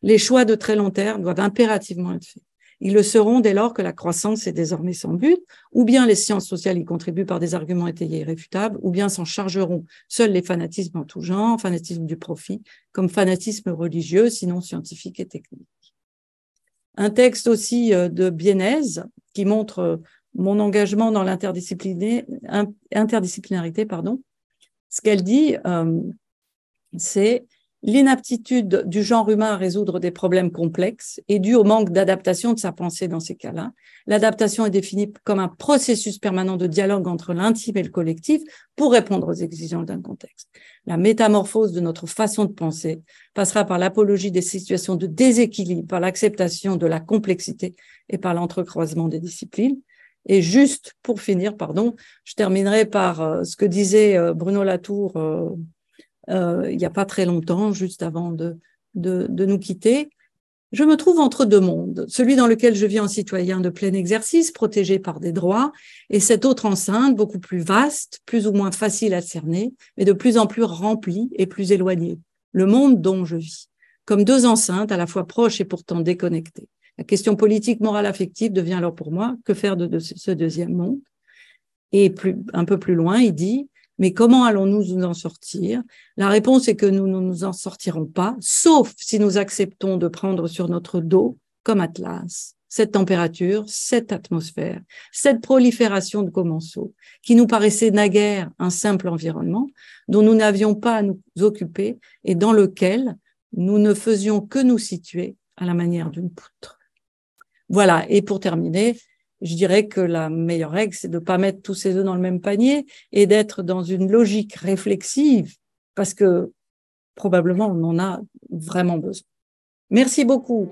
Les choix de très long terme doivent impérativement être faits. Ils le seront dès lors que la croissance est désormais sans but, ou bien les sciences sociales y contribuent par des arguments étayés et réfutables, ou bien s'en chargeront seuls les fanatismes en tout genre, fanatisme du profit, comme fanatisme religieux, sinon scientifique et technique. Un texte aussi euh, de Bienèse, qui montre euh, mon engagement dans l'interdisciplinarité. Pardon. Ce qu'elle dit, euh, c'est L'inaptitude du genre humain à résoudre des problèmes complexes est due au manque d'adaptation de sa pensée dans ces cas-là. L'adaptation est définie comme un processus permanent de dialogue entre l'intime et le collectif pour répondre aux exigences d'un contexte. La métamorphose de notre façon de penser passera par l'apologie des situations de déséquilibre, par l'acceptation de la complexité et par l'entrecroisement des disciplines. Et juste pour finir, pardon, je terminerai par euh, ce que disait euh, Bruno Latour euh, euh, il n'y a pas très longtemps, juste avant de, nous quitter. Je me trouve entre deux mondes, celui dans lequel je vis en citoyen de plein exercice, protégé par des droits, et cette autre enceinte, beaucoup plus vaste, plus ou moins facile à cerner, mais de plus en plus remplie et plus éloignée, le monde dont je vis, comme deux enceintes à la fois proches et pourtant déconnectées. La question politique, morale, affective devient alors pour moi, que faire de ce deuxième monde Et un peu plus loin, il dit, mais comment allons-nous nous en sortir La réponse est que nous ne nous en sortirons pas, sauf si nous acceptons de prendre sur notre dos, comme Atlas, cette température, cette atmosphère, cette prolifération de commensaux, qui nous paraissait naguère un simple environnement dont nous n'avions pas à nous occuper et dans lequel nous ne faisions que nous situer à la manière d'une poutre. Voilà, et pour terminer, je dirais que la meilleure règle, c'est de ne pas mettre tous ses œufs dans le même panier et d'être dans une logique réflexive, parce que probablement on en a vraiment besoin. Merci beaucoup.